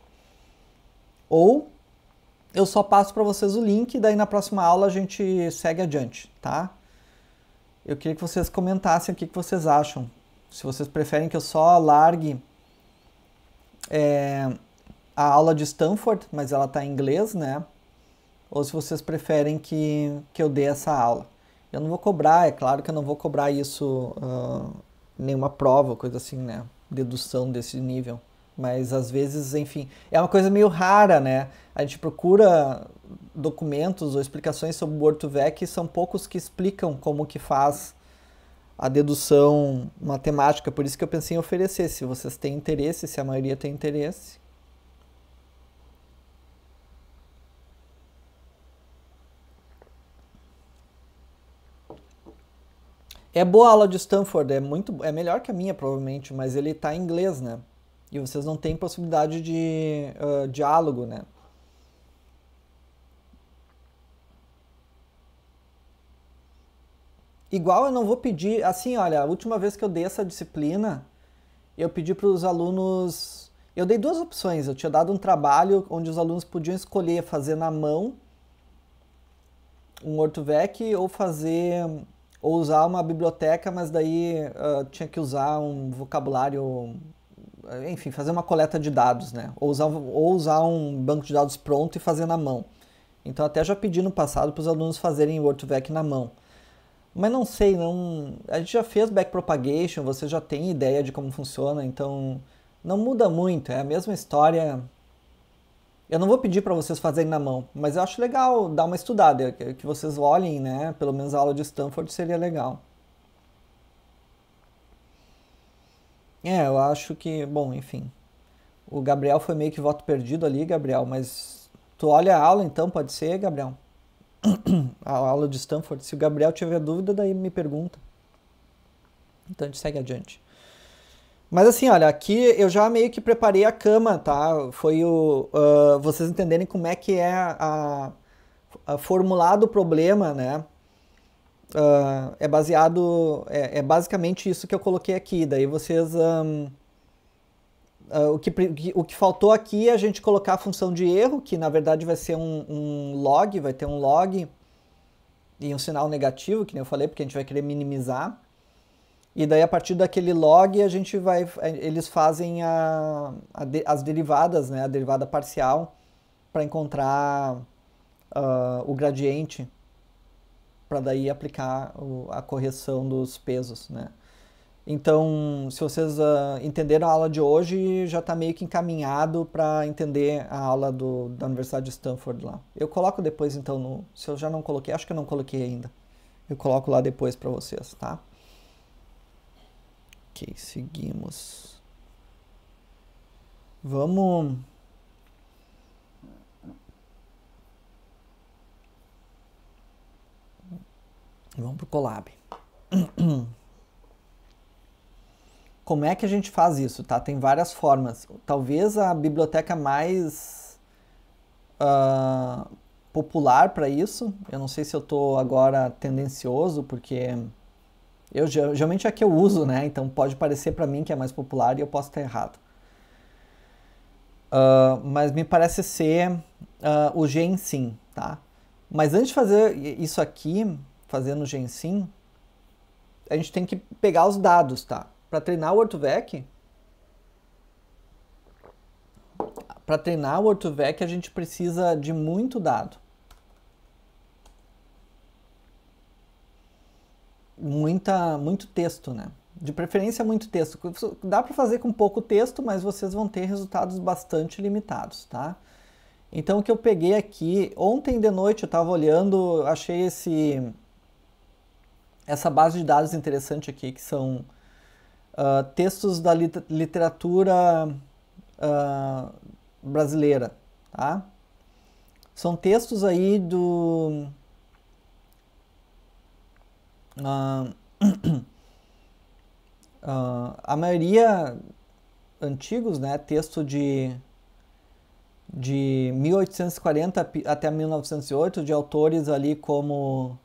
Ou eu só passo para vocês o link, e daí na próxima aula a gente segue adiante, tá? Eu queria que vocês comentassem o que, que vocês acham. Se vocês preferem que eu só largue é, a aula de Stanford, mas ela está em inglês, né? Ou se vocês preferem que, que eu dê essa aula. Eu não vou cobrar, é claro que eu não vou cobrar isso, uh, nenhuma prova, coisa assim, né? Dedução desse nível. Mas às vezes, enfim, é uma coisa meio rara, né? A gente procura documentos ou explicações sobre o Bortovec e são poucos que explicam como que faz a dedução matemática. Por isso que eu pensei em oferecer, se vocês têm interesse, se a maioria tem interesse. É boa a aula de Stanford, é muito, é melhor que a minha provavelmente, mas ele está em inglês, né? E vocês não têm possibilidade de uh, diálogo, né? Igual eu não vou pedir, assim, olha, a última vez que eu dei essa disciplina, eu pedi para os alunos, eu dei duas opções, eu tinha dado um trabalho onde os alunos podiam escolher fazer na mão um ortovec ou fazer ou usar uma biblioteca, mas daí uh, tinha que usar um vocabulário, ah, enfim, fazer uma coleta de dados, né? Ou usar, ou usar um banco de dados pronto e fazer na mão. Então até já pedi no passado para os alunos fazerem o Ortovec na mão. Mas não sei, não. A gente já fez backpropagation, você já tem ideia de como funciona, então não muda muito, é a mesma história eu não vou pedir para vocês fazerem na mão, mas eu acho legal dar uma estudada, que vocês olhem, né? Pelo menos a aula de Stanford seria legal. É, eu acho que, bom, enfim. O Gabriel foi meio que voto perdido ali, Gabriel, mas tu olha a aula então, pode ser, Gabriel? a aula de Stanford. Se o Gabriel tiver dúvida, daí me pergunta. Então a gente segue adiante. Mas assim, olha, aqui eu já meio que preparei a cama, tá? Foi o. Uh, vocês entenderem como é que é a, a formulado o problema, né? Uh, é baseado. É, é, basicamente isso que eu coloquei aqui. Daí vocês. Um, uh, ah, o, que, o que faltou aqui é a gente colocar a função de erro, que na verdade vai ser um, um log, vai ter um log e um sinal negativo, que nem eu falei, porque a gente vai querer minimizar. E daí, a partir daquele log, a gente vai, é, eles fazem a, a de, as derivadas, né, a derivada parcial, para encontrar uh, o gradiente, para daí aplicar o, a correção dos pesos. Né? Então, se vocês uh, entenderam a aula de hoje, já está meio que encaminhado para entender a aula do, da Universidade de Stanford lá. Eu coloco depois, então, no, se eu já não coloquei, acho que eu não coloquei ainda. Eu coloco lá depois para vocês, tá? Ok, seguimos. Vamos. Vamos pro collab. Como é que a gente faz isso, tá? Tem várias formas. Talvez a biblioteca mais uh, popular para isso, eu não sei se eu tô agora tendencioso, porque eu, geralmente é a que eu uso, né? Então pode parecer para mim que é mais popular e eu posso estar errado. Uh, mas me parece ser uh, o Gensim, tá? Mas antes de fazer isso aqui, fazendo o Gensim, a gente tem que pegar os dados, tá? Para treinar o Ortovec, para treinar o Ortovec a gente precisa de muito dado. muita, muito texto, né? De preferência, muito texto. Dá para fazer com pouco texto, mas vocês vão ter resultados bastante limitados, tá? Então, o que eu peguei aqui, ontem de noite eu estava olhando, achei esse, essa base de dados interessante aqui, que são uh, textos da lit literatura uh, brasileira, tá? São textos aí do, Uh, a maioria antigos, né, texto de de 1840 até 1908 de autores ali como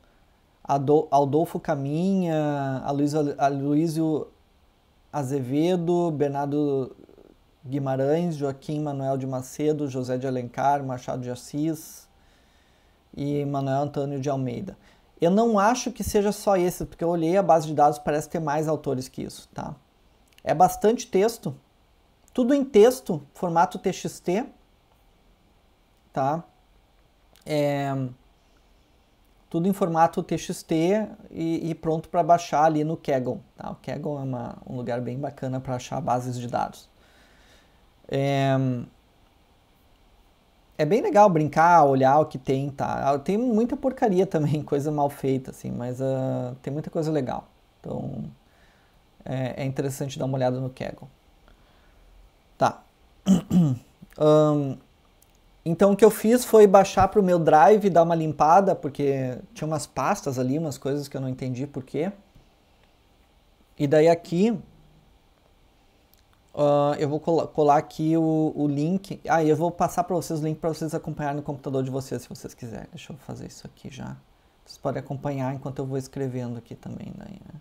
Adolfo Caminha, Aloysio Azevedo, Bernardo Guimarães, Joaquim Manuel de Macedo, José de Alencar, Machado de Assis e Manuel Antônio de Almeida. Eu não acho que seja só esse, porque eu olhei a base de dados, parece ter mais autores que isso, tá? É bastante texto, tudo em texto, formato TXT, tá? É, tudo em formato TXT e, e pronto para baixar ali no Kaggle, tá? O Kaggle é uma, um lugar bem bacana para achar bases de dados. É, é bem legal brincar, olhar o que tem, tá? Tem muita porcaria também, coisa mal feita, assim, mas uh, tem muita coisa legal. Então, é, é, interessante dar uma olhada no Kaggle. Tá. um, então, o que eu fiz foi baixar para o meu drive, dar uma limpada, porque tinha umas pastas ali, umas coisas que eu não entendi por quê. E daí aqui ah, eu vou colar, colar aqui o, o link. Aí ah, eu vou passar para vocês o link para vocês acompanharem no computador de vocês, se vocês quiserem. Deixa eu fazer isso aqui já. Vocês podem acompanhar enquanto eu vou escrevendo aqui também. Daí, né?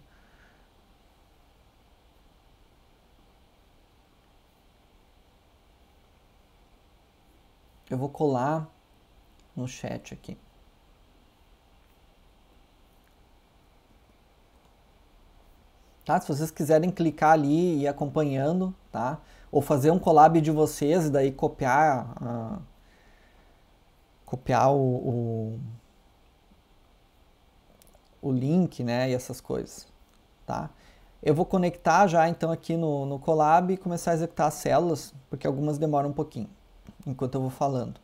Eu vou colar no chat aqui. Tá? Se vocês quiserem clicar ali e ir acompanhando, tá? Ou fazer um collab de vocês e daí copiar, ah, copiar o, o, o, link, né? E essas coisas, tá? Eu vou conectar já então aqui no, no Colab e começar a executar as células, porque algumas demoram um pouquinho, enquanto eu vou falando.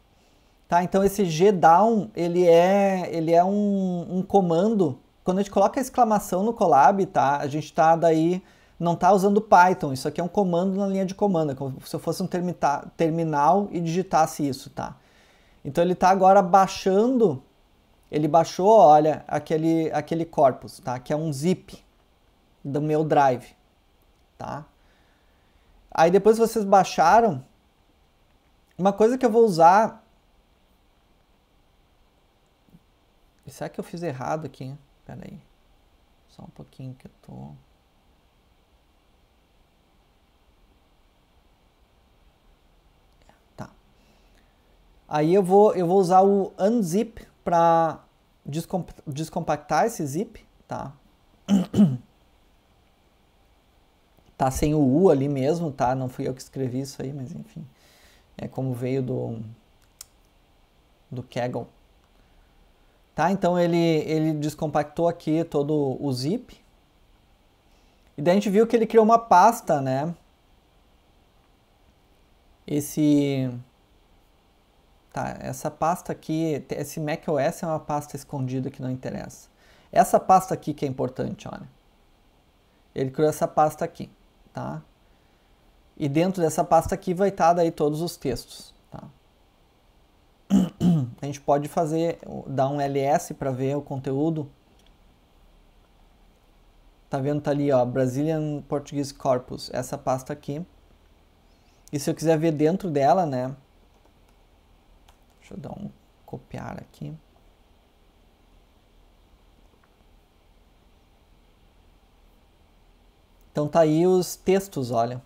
Tá, então esse gdown, ele é, ele é um, um comando quando a gente coloca a exclamação no Colab, tá? A gente está daí não está usando Python, isso aqui é um comando na linha de comando, é como se eu fosse um tá, terminal e digitasse isso, tá? Então ele está agora baixando, ele baixou, olha, aquele, aquele corpus, tá? Que é um zip do meu drive, tá? Aí depois vocês baixaram, uma coisa que eu vou usar... Será que eu fiz errado aqui, hein? Pera aí. Só um pouquinho que eu tô. Tá. Aí eu vou, eu vou usar o unzip para descompactar esse zip, tá? tá sem o U ali mesmo, tá? Não fui eu que escrevi isso aí, mas enfim. É como veio do do Kaggle. Tá? Então ele, ele descompactou aqui todo o zip. E daí a gente viu que ele criou uma pasta, né? Esse... Tá, essa pasta aqui, esse macOS é uma pasta escondida que não interessa. Essa pasta aqui que é importante, olha. Ele criou essa pasta aqui, tá? E dentro dessa pasta aqui vai estar daí todos os textos a gente pode fazer, dar um LS para ver o conteúdo. Tá vendo? Tá ali, ó, Brazilian Portuguese Corpus, essa pasta aqui. E se eu quiser ver dentro dela, né? Deixa eu dar um copiar aqui. Então tá aí os textos, olha.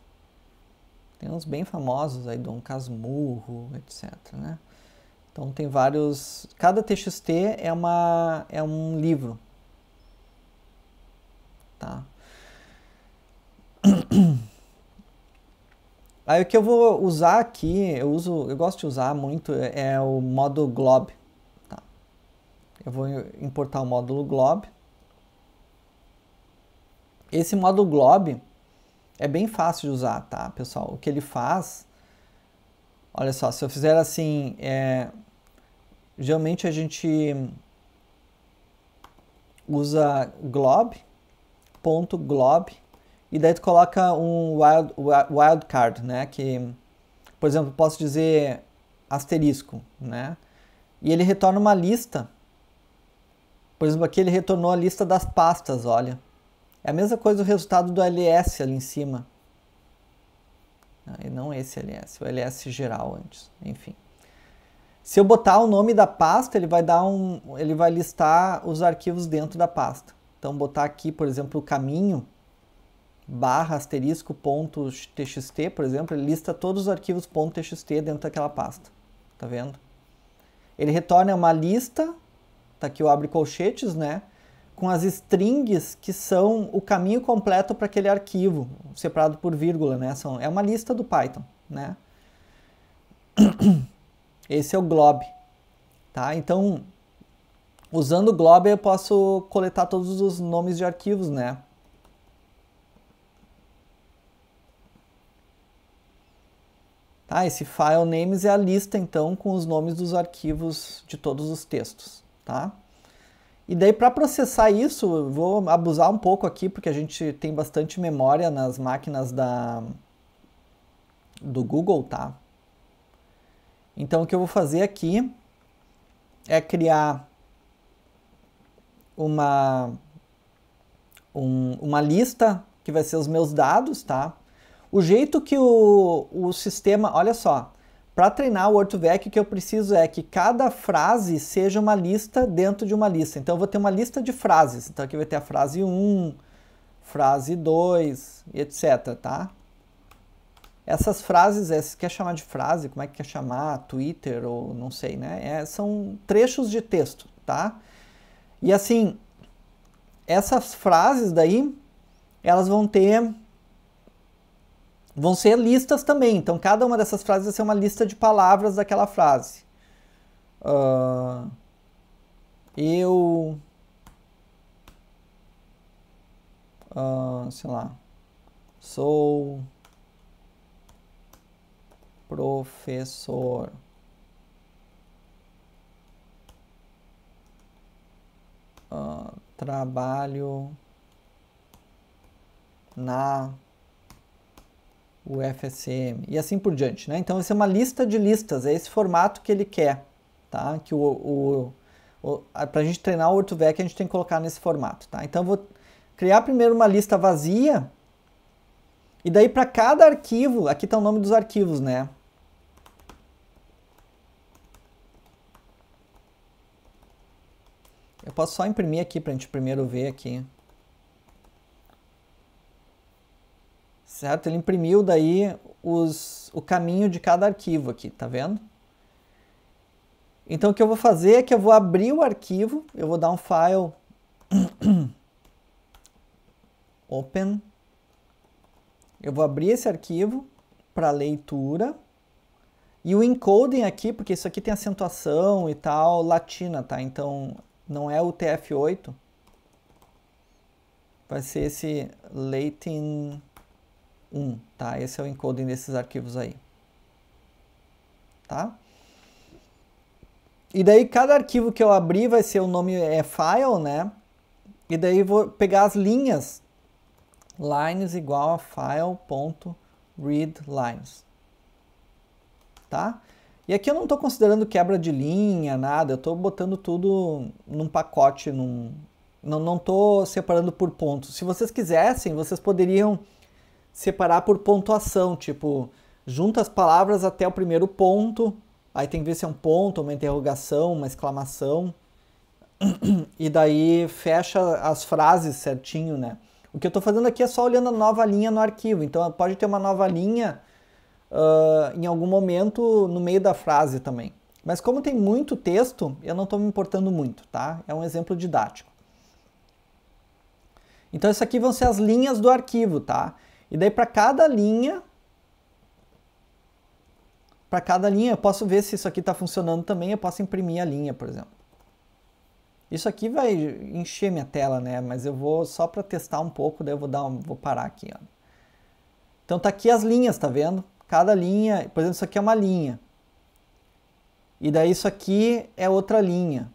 Tem uns bem famosos aí, Dom Casmurro, etc, né? Então tem vários. Cada TXT é, uma, é um livro. Tá? Aí o que eu vou usar aqui, eu uso, eu gosto de usar muito é o modo glob. Tá? Eu vou importar o módulo glob. Esse módulo glob é bem fácil de usar, tá, pessoal? O que ele faz Olha só, se eu fizer assim, é, geralmente a gente usa glob, ponto glob, e daí tu coloca um wild, wildcard, né? Que, por exemplo, posso dizer asterisco, né? E ele retorna uma lista. Por exemplo, aqui ele retornou a lista das pastas, olha. É a mesma coisa o resultado do ls ali em cima né? e não esse ls, o ls geral antes, enfim. Se eu botar o nome da pasta, ele vai dar um, ele vai listar os arquivos dentro da pasta. Então botar aqui, por exemplo, o caminho barra asterisco ponto txt, por exemplo, ele lista todos os arquivos ponto txt dentro daquela pasta. Tá vendo? Ele retorna uma lista, tá aqui o abre colchetes, né? com as strings que são o caminho completo para aquele arquivo, separado por vírgula, né? São, é uma lista do Python, né? Esse é o glob, tá? Então, usando o glob eu posso coletar todos os nomes de arquivos, né? Tá, esse file names é a lista então com os nomes dos arquivos de todos os textos, tá? E daí, para processar isso, vou abusar um pouco aqui, porque a gente tem bastante memória nas máquinas da, do Google, tá? Então, o que eu vou fazer aqui é criar uma, um, uma lista que vai ser os meus dados, tá? O jeito que o, o sistema, olha só, para treinar o OrtoVec, o que eu preciso é que cada frase seja uma lista dentro de uma lista. Então, eu vou ter uma lista de frases. Então, aqui vai ter a frase 1, frase 2, etc, tá? Essas frases, é, se quer chamar de frase, como é que quer chamar? Twitter ou não sei, né? É, são trechos de texto, tá? E assim, essas frases daí, elas vão ter vão ser listas também. Então, cada uma dessas frases vai ser uma lista de palavras daquela frase. Uh, eu. Uh, sei lá. Sou professor. Uh, trabalho na o FSM e assim por diante. Né? Então, isso é uma lista de listas, é esse formato que ele quer, tá? Que o, o, o para a gente treinar o Ortovec, a gente tem que colocar nesse formato, tá? Então, vou criar primeiro uma lista vazia e daí para cada arquivo, aqui está o nome dos arquivos, né? Eu posso só imprimir aqui para a gente primeiro ver aqui. certo? Ele imprimiu daí os, o caminho de cada arquivo aqui, tá vendo? Então o que eu vou fazer é que eu vou abrir o arquivo, eu vou dar um file open, eu vou abrir esse arquivo para leitura e o encoding aqui, porque isso aqui tem acentuação e tal, latina, tá? Então não é o TF8, vai ser esse Latin 1, tá? Esse é o encoding desses arquivos aí. Tá? E daí cada arquivo que eu abrir vai ser o nome é file, né? E daí vou pegar as linhas lines igual a file.readlines. Tá? E aqui eu não estou considerando quebra de linha, nada, eu estou botando tudo num pacote, num... não estou separando por pontos. Se vocês quisessem, vocês poderiam separar por pontuação, tipo, junta as palavras até o primeiro ponto, aí tem que ver se é um ponto, uma interrogação, uma exclamação, e daí fecha as frases certinho, né? O que eu estou fazendo aqui é só olhando a nova linha no arquivo, então pode ter uma nova linha uh, em algum momento no meio da frase também. Mas como tem muito texto, eu não estou me importando muito, tá? É um exemplo didático. Então isso aqui vão ser as linhas do arquivo, tá? E daí para cada linha, para cada linha eu posso ver se isso aqui está funcionando também, eu posso imprimir a linha, por exemplo. Isso aqui vai encher minha tela, né? Mas eu vou só para testar um pouco, daí eu vou dar, um, vou parar aqui, ó. Então tá aqui as linhas, tá vendo? Cada linha, por exemplo, isso aqui é uma linha. E daí isso aqui é outra linha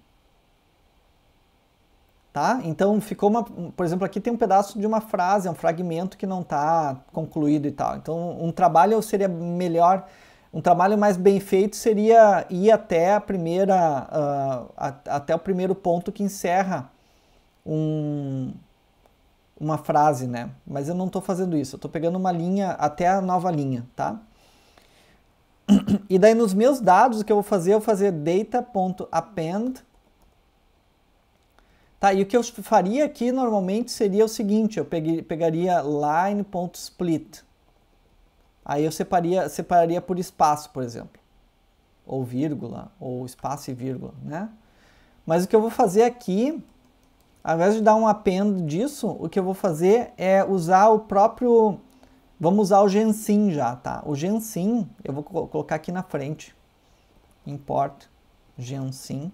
tá? Então ficou uma, por exemplo, aqui tem um pedaço de uma frase, é um fragmento que não está concluído e tal. Então um trabalho seria melhor, um trabalho mais bem feito seria ir até a primeira, uh, a, até o primeiro ponto que encerra um, uma frase, né? Mas eu não estou fazendo isso, eu estou pegando uma linha até a nova linha, tá? E daí nos meus dados o que eu vou fazer, eu vou fazer data.append Tá, e o que eu faria aqui normalmente seria o seguinte, eu peguei, pegaria line.split. Aí eu separaria, separaria por espaço, por exemplo. Ou vírgula, ou espaço e vírgula, né? Mas o que eu vou fazer aqui, ao invés de dar um append disso, o que eu vou fazer é usar o próprio... Vamos usar o Gensim já, tá? O Gensim, eu vou colocar aqui na frente. Import Gensim.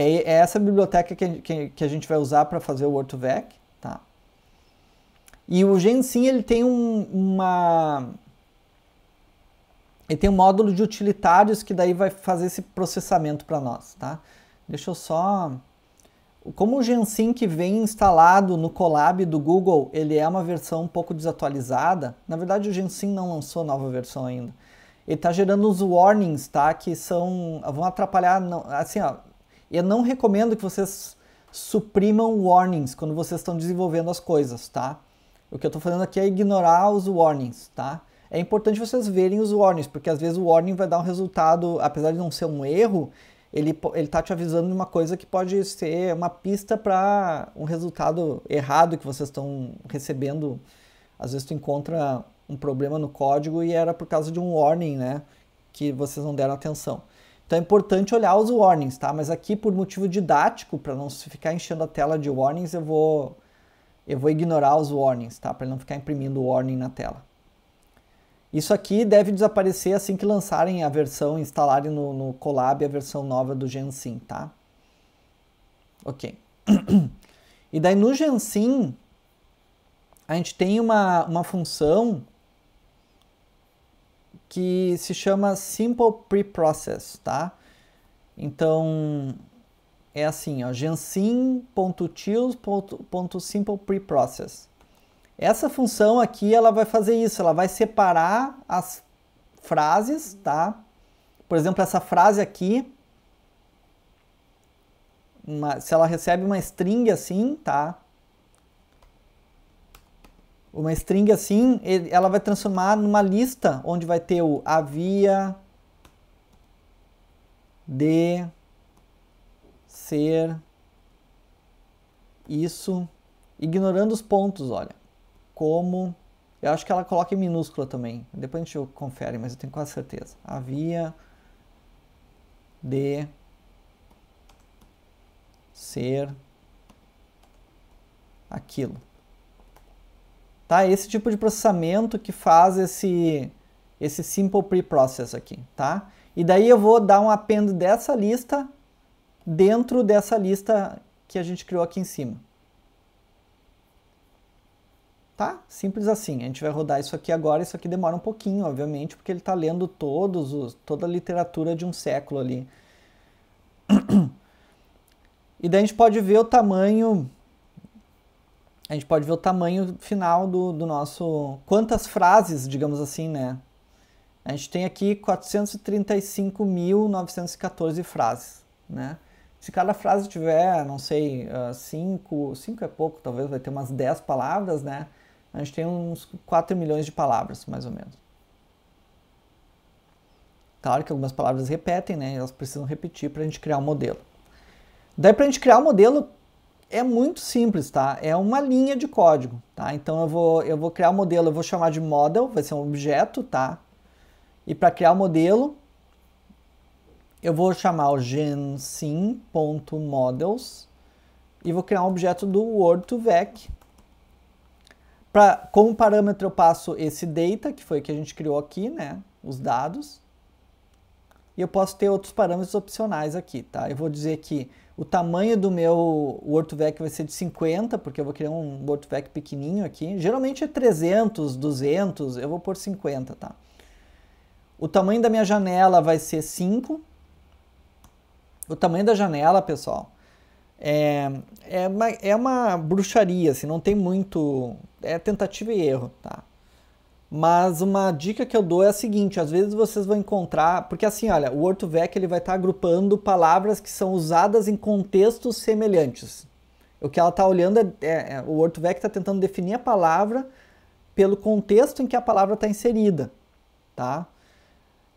É, é essa biblioteca que, que, que, a gente vai usar para fazer o Ortovec, tá? E o Gensim, ele tem um, uma... Ele tem um módulo de utilitários que daí vai fazer esse processamento para nós, tá? Deixa eu só... Como o Gensim que vem instalado no Colab do Google, ele é uma versão um pouco desatualizada. Na verdade, o Gensim não lançou nova versão ainda. Ele está gerando os warnings, tá? Que são vão atrapalhar, não, assim, ó, eu não recomendo que vocês suprimam warnings quando vocês estão desenvolvendo as coisas, tá? O que eu estou fazendo aqui é ignorar os warnings, tá? É importante vocês verem os warnings, porque às vezes o warning vai dar um resultado, apesar de não ser um erro, ele ele tá te avisando de uma coisa que pode ser uma pista para um resultado errado que vocês estão recebendo. Às vezes tu encontra um problema no código e era por causa de um warning, né, que vocês não deram atenção. Então é importante olhar os warnings, tá? Mas aqui, por motivo didático, para não ficar enchendo a tela de warnings, eu vou, eu vou ignorar os warnings, tá? Para não ficar imprimindo warning na tela. Isso aqui deve desaparecer assim que lançarem a versão, instalarem no, no Colab a versão nova do Gensim, tá? Ok. e daí no Gensim, a gente tem uma, uma função que se chama Simple Preprocess, tá? Então é assim, ó, gensim.tils.simplePreprocess. Essa função aqui, ela vai fazer isso, ela vai separar as frases, tá? Por exemplo, essa frase aqui, uma, se ela recebe uma string assim, tá? Uma string assim, ela vai transformar numa lista onde vai ter o havia de ser isso, ignorando os pontos, olha. Como eu acho que ela coloca em minúscula também. Depois a gente confere, mas eu tenho quase certeza. Havia de ser aquilo. Tá? Esse tipo de processamento que faz esse, esse simple preprocess aqui, tá? E daí eu vou dar um append dessa lista dentro dessa lista que a gente criou aqui em cima. Tá? Simples assim. A gente vai rodar isso aqui agora, isso aqui demora um pouquinho, obviamente, porque ele está lendo todos os, toda a literatura de um século ali. E daí a gente pode ver o tamanho a gente pode ver o tamanho final do, do nosso. Quantas frases, digamos assim, né? A gente tem aqui 435.914 frases, né? Se cada frase tiver, não sei, 5, ah, 5 é pouco, talvez vai ter umas 10 palavras, né? A gente tem uns 4 milhões de palavras, mais ou menos. Claro que algumas palavras repetem, né? Elas precisam repetir para a gente criar um modelo. Daí, para a gente criar o um modelo, é muito simples, tá? É uma linha de código, tá? Então eu vou, eu vou criar o um modelo, eu vou chamar de model, vai ser um objeto, tá? E para criar o um modelo, eu vou chamar o gensim.models e vou criar um objeto do Word2Vec. Pra, como parâmetro eu passo esse data, que foi o que a gente criou aqui, né? Os dados. E eu posso ter outros parâmetros opcionais aqui, tá? Eu vou dizer que o tamanho do meu WordVec vai ser de 50, porque eu vou criar um WordVec pequenininho aqui. Geralmente é 300, 200, eu vou por 50, tá? O tamanho da minha janela vai ser 5. O tamanho da janela, pessoal, é, é, uma, é uma bruxaria, assim, não tem muito... É tentativa e erro, tá? Mas uma dica que eu dou é a seguinte, às vezes vocês vão encontrar, porque assim, olha, o Ortovec ele vai estar tá agrupando palavras que são usadas em contextos semelhantes. O que ela está olhando é, é, é o Ortovec está tentando definir a palavra pelo contexto em que a palavra está inserida, tá?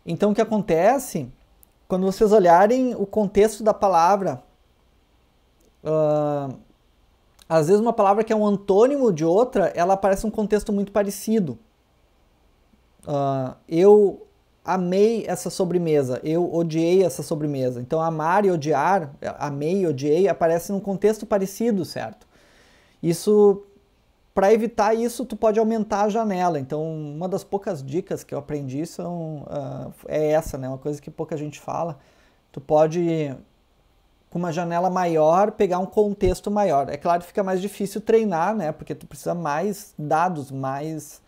Então o que acontece quando vocês olharem o contexto da palavra, uh, às vezes uma palavra que é um antônimo de outra, ela aparece um contexto muito parecido uh, eu amei essa sobremesa, eu odiei essa sobremesa. Então, amar e odiar, amei e odiei, aparece num contexto parecido, certo? Isso, para evitar isso, tu pode aumentar a janela. Então, uma das poucas dicas que eu aprendi são, uh, é essa, né? Uma coisa que pouca gente fala. Tu pode, com uma janela maior, pegar um contexto maior. É claro que fica mais difícil treinar, né? Porque tu precisa mais dados, mais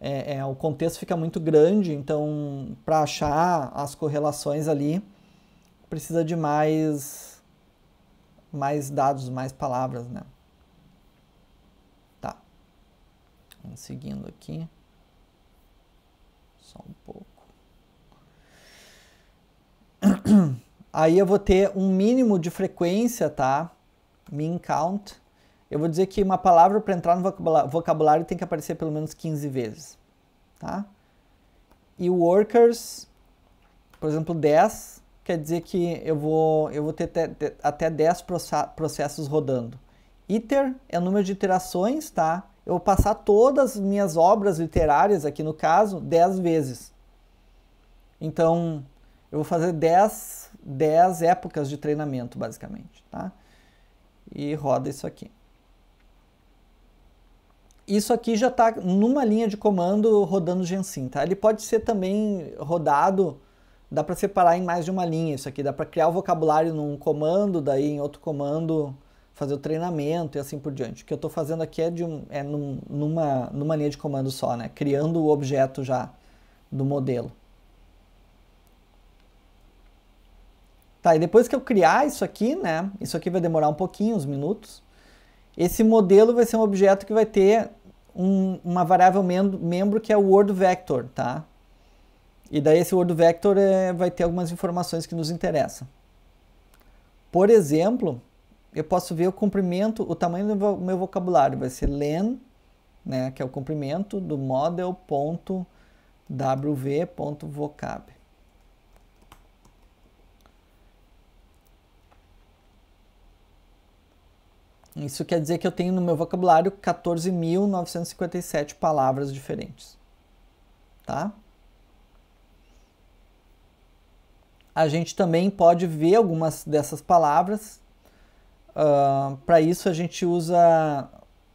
é, é, o contexto fica muito grande, então para achar as correlações ali precisa de mais, mais dados, mais palavras, né? Tá. Vamos seguindo aqui. Só um pouco. Aí eu vou ter um mínimo de frequência, tá? Min count eu vou dizer que uma palavra para entrar no vocabulário tem que aparecer pelo menos 15 vezes, tá? E workers, por exemplo, 10, quer dizer que eu vou, eu vou ter até 10 processos rodando. Iter é o número de iterações, tá? Eu vou passar todas as minhas obras literárias, aqui no caso, 10 vezes. Então, eu vou fazer 10, 10 épocas de treinamento, basicamente, tá? E roda isso aqui isso aqui já está numa linha de comando rodando Gensim, tá? Ele pode ser também rodado, dá para separar em mais de uma linha isso aqui, dá para criar o vocabulário num comando, daí em outro comando fazer o treinamento e assim por diante. O que eu estou fazendo aqui é, de um, é num, numa, numa linha de comando só, né? Criando o objeto já do modelo. Tá, e depois que eu criar isso aqui, né? Isso aqui vai demorar um pouquinho, uns minutos. Esse modelo vai ser um objeto que vai ter um, uma variável mem membro que é o word vector, tá? E daí esse word vector é, vai ter algumas informações que nos interessam. Por exemplo, eu posso ver o comprimento, o tamanho do meu, meu vocabulário vai ser len, né, que é o comprimento do model.wv.vocab. Isso quer dizer que eu tenho no meu vocabulário 14.957 palavras diferentes. Tá? A gente também pode ver algumas dessas palavras. Uh, ah, Para isso, a gente usa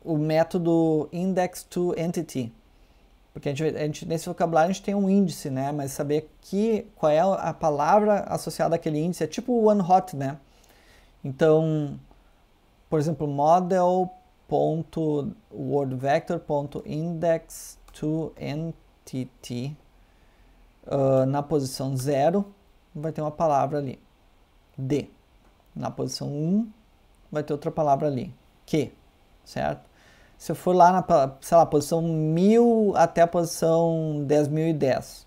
o método index to entity. Porque a gente, a gente, nesse vocabulário a gente tem um índice, né? Mas saber que, qual é a palavra associada àquele índice é tipo one hot, né? Então, por exemplo, modelwordvectorindex to entity uh, ah, na posição 0 vai ter uma palavra ali, D. Na posição 1 um, vai ter outra palavra ali, Q, certo? Se eu for lá na sei lá, posição 1000 até a posição 10.010,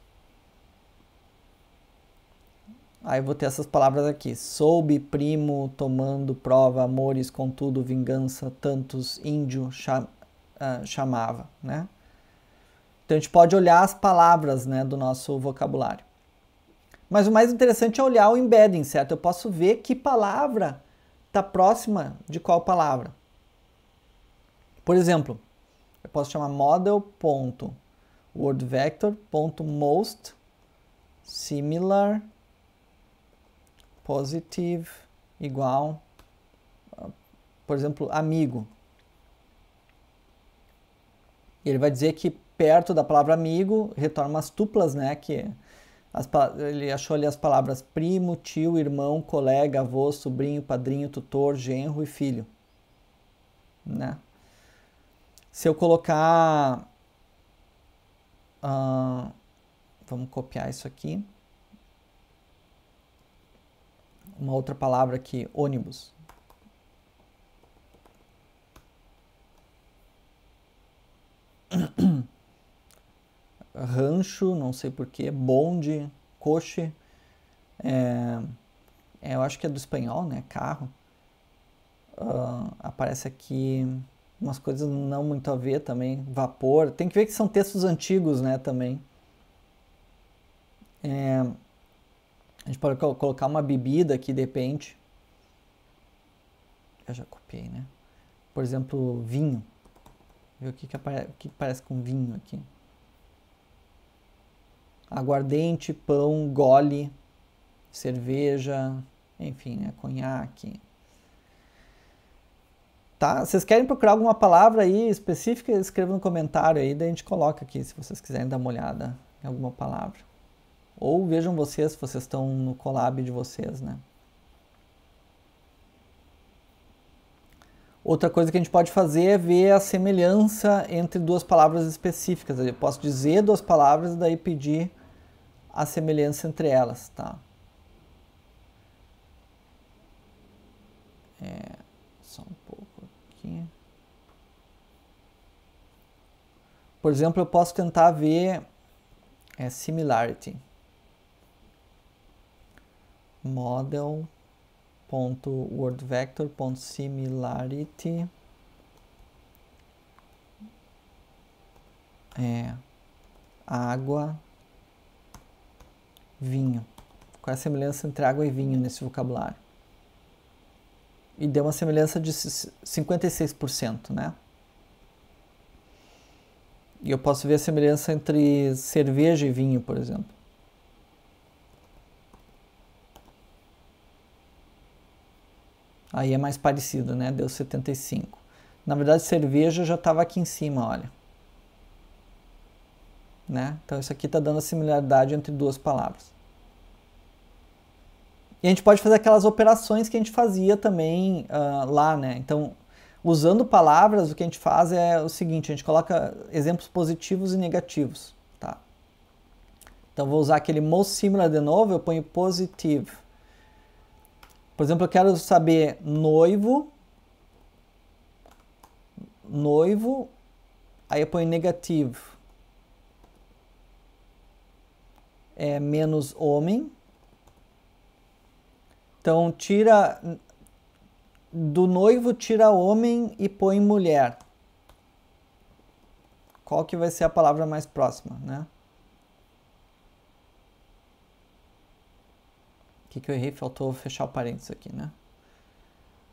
Aí vou ter essas palavras aqui: soube primo tomando prova, amores, contudo, vingança, tantos índio cham, uh, eh, chamava, né? Então a gente pode olhar as palavras, né, do nosso vocabulário. Mas o mais interessante é olhar o embedding, certo? Eu posso ver que palavra está próxima de qual palavra. Por exemplo, eu posso chamar model.wordvector.most similar positive igual, ah, por exemplo, amigo. ele vai dizer que perto da palavra amigo retorna as tuplas, né? Que as, ele achou ali as palavras primo, tio, irmão, colega, avô, sobrinho, padrinho, tutor, genro e filho. Né? Se eu colocar. Uh, vamos copiar isso aqui uma outra palavra aqui, ônibus. Rancho, não sei porquê, bonde, coche, é, é, eu acho que é do espanhol, né? Carro. Uh, aparece aqui umas coisas não muito a ver também, vapor. Tem que ver que são textos antigos, né? Também. É, a gente pode colocar uma bebida aqui, depende. Eu já copiei, né? Por exemplo, vinho. Ver o que, que, o que parece com vinho aqui. Aguardente, pão, gole, cerveja, enfim, né? Conhaque. Tá? Vocês querem procurar alguma palavra aí específica? Escreva no comentário aí, daí a gente coloca aqui se vocês quiserem dar uma olhada em alguma palavra. Ou vejam vocês, se vocês estão no collab de vocês, né? Outra coisa que a gente pode fazer é ver a semelhança entre duas palavras específicas. Eu posso dizer duas palavras e daí pedir a semelhança entre elas, tá? É, só um pouco aqui. Por exemplo, eu posso tentar ver é, similarity model.wordvector.similarity é água, vinho. Qual é a semelhança entre água e vinho nesse vocabulário? E deu uma semelhança de 56%, né? E eu posso ver a semelhança entre cerveja e vinho, por exemplo. Aí é mais parecido, né? Deu 75. Na verdade, cerveja já estava aqui em cima, olha. Né? Então isso aqui está dando a similaridade entre duas palavras. E a gente pode fazer aquelas operações que a gente fazia também uh, lá, né? Então, usando palavras, o que a gente faz é o seguinte: a gente coloca exemplos positivos e negativos, tá? Então, vou usar aquele most similar de novo, eu ponho positive. Por exemplo, eu quero saber noivo, noivo, aí eu ponho negativo. É menos homem. Então tira do noivo tira homem e põe mulher. Qual que vai ser a palavra mais próxima, né? O que, que eu errei? Faltou fechar o parênteses aqui, né?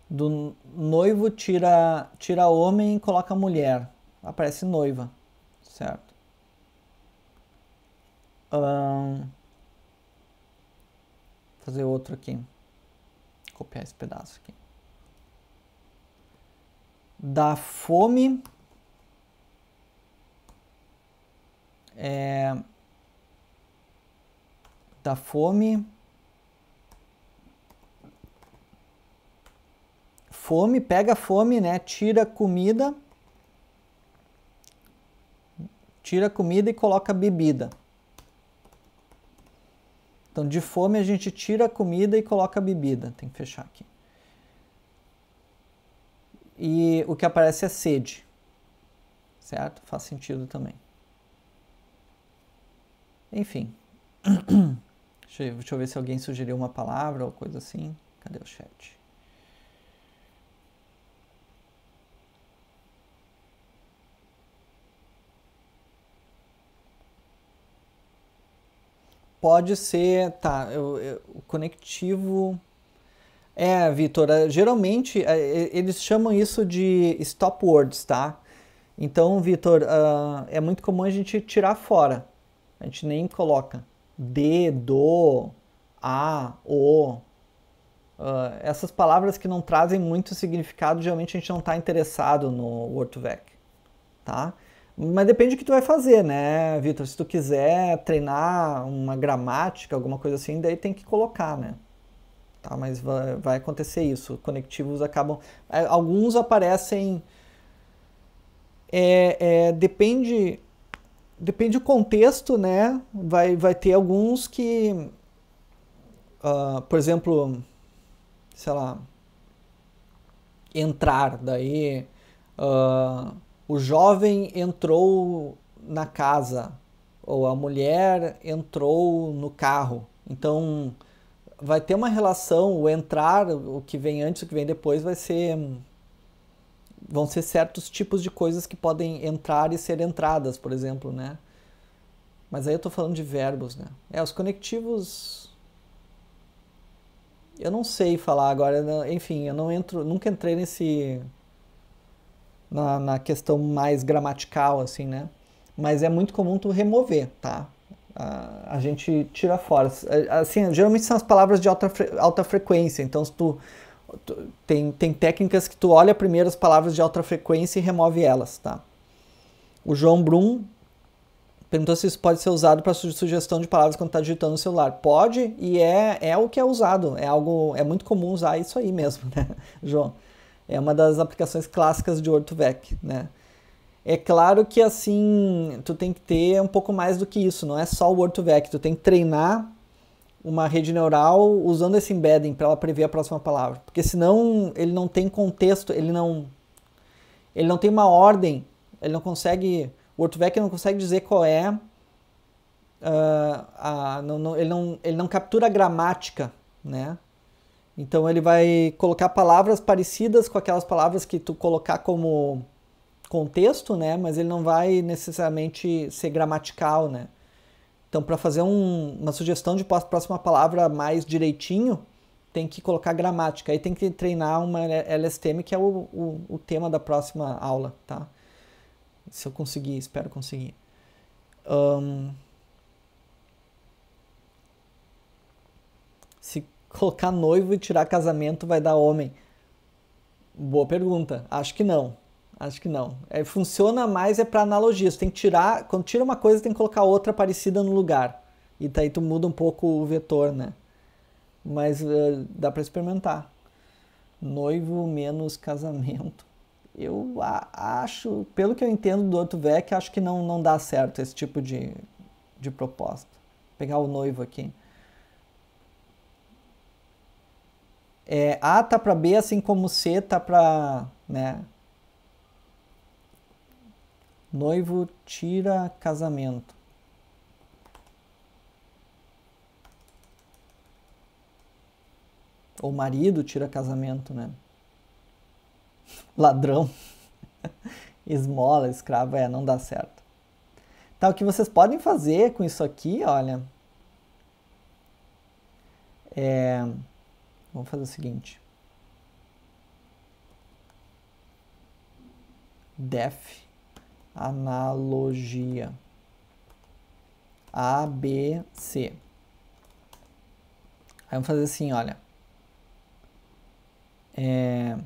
Do noivo tira, tira homem e coloca mulher. Aparece noiva, certo? Um, fazer outro aqui. Copiar esse pedaço aqui. Da fome. É, da fome. fome, pega fome, né? Tira comida, tira comida e coloca bebida. Então, de fome a gente tira comida e coloca bebida. Tem que fechar aqui. E o que aparece é sede. Certo? Faz sentido também. Enfim. Deixa eu, ver se alguém sugeriu uma palavra ou coisa assim. Cadê o chat? pode ser, tá, eu, eu, o conectivo... É, Vitor, é, geralmente é, eles chamam isso de stop words, tá? Então, Vitor, uh, é muito comum a gente tirar fora. A gente nem coloca de, do, a, o. Uh, essas palavras que não trazem muito significado, geralmente a gente não está interessado no WordVec, tá? Mas depende do que tu vai fazer, né, Vitor? Se tu quiser treinar uma gramática, alguma coisa assim, daí tem que colocar, né? Tá, mas vai, vai acontecer isso. Conectivos acabam. É, alguns aparecem. É, é, depende depende do contexto, né? Vai, vai ter alguns que, uh, por exemplo, sei lá, entrar, daí uh, o jovem entrou na casa ou a mulher entrou no carro. Então vai ter uma relação, o entrar, o que vem antes, o que vem depois vai ser vão ser certos tipos de coisas que podem entrar e ser entradas, por exemplo, né? Mas aí eu estou falando de verbos, né? É, os conectivos eu não sei falar agora, enfim, eu não entro, nunca entrei nesse na, na questão mais gramatical, assim, né? Mas é muito comum tu remover, tá? a gente tira fora. É, assim, geralmente são as palavras de alta, fre alta frequência. Então, se tu, tu, tem, tem técnicas que tu olha primeiro as palavras de alta frequência e remove elas, tá? O João Brum perguntou se isso pode ser usado para sugestão de palavras quando está digitando no celular. Pode e é, é o que é usado. É algo é muito comum usar isso aí mesmo, né, João? É uma das aplicações clássicas de Ortovec, né? É claro que assim, tu tem que ter um pouco mais do que isso, não é só o Ortovec, tu tem que treinar uma rede neural usando esse embedding para ela prever a próxima palavra, porque senão ele não tem contexto, ele não ele não tem uma ordem, ele não consegue, o Ortovec não consegue dizer qual é uh, a, não, não, ele, não, ele não captura a gramática, né? Então ele vai colocar palavras parecidas com aquelas palavras que tu colocar como contexto, né? Mas ele não vai necessariamente ser gramatical, né? Então para fazer um, uma sugestão de próxima palavra mais direitinho, tem que colocar gramática. Aí tem que treinar uma LSTM que é o, o, o tema da próxima aula, tá? Se eu conseguir, espero conseguir. Um... colocar noivo e tirar casamento vai dar homem? Boa pergunta. Acho que não. Acho que não. É, funciona mais é para analogia. Você tem que tirar, quando tira uma coisa, tem que colocar outra parecida no lugar. E daí tu muda um pouco o vetor, né? Mas uh, dá para experimentar. Noivo menos casamento. Eu a, acho, pelo que eu entendo do outro VEC, acho que não, não dá certo esse tipo de, de proposta. Vou pegar o noivo aqui. é, A tá para B, assim como C tá para, né? Noivo tira casamento. Ou marido tira casamento, né? Ladrão. Esmola, escravo, é, não dá certo. então o que vocês podem fazer com isso aqui, olha. É, Vamos fazer o seguinte. Def analogia A, B, C. Aí vamos fazer assim, olha. É,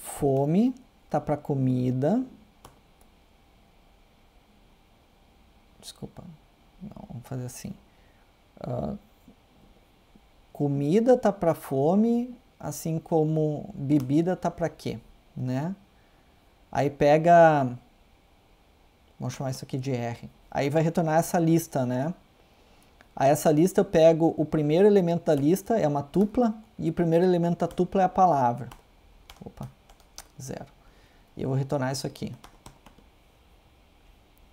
fome tá para comida. Desculpa. Não, vamos fazer assim. Uh, comida tá para fome, assim como bebida tá para quê, né? Aí pega vamos chamar isso aqui de R. Aí vai retornar essa lista, né? A essa lista eu pego o primeiro elemento da lista, é uma tupla, e o primeiro elemento da tupla é a palavra. Opa, zero. E eu vou retornar isso aqui.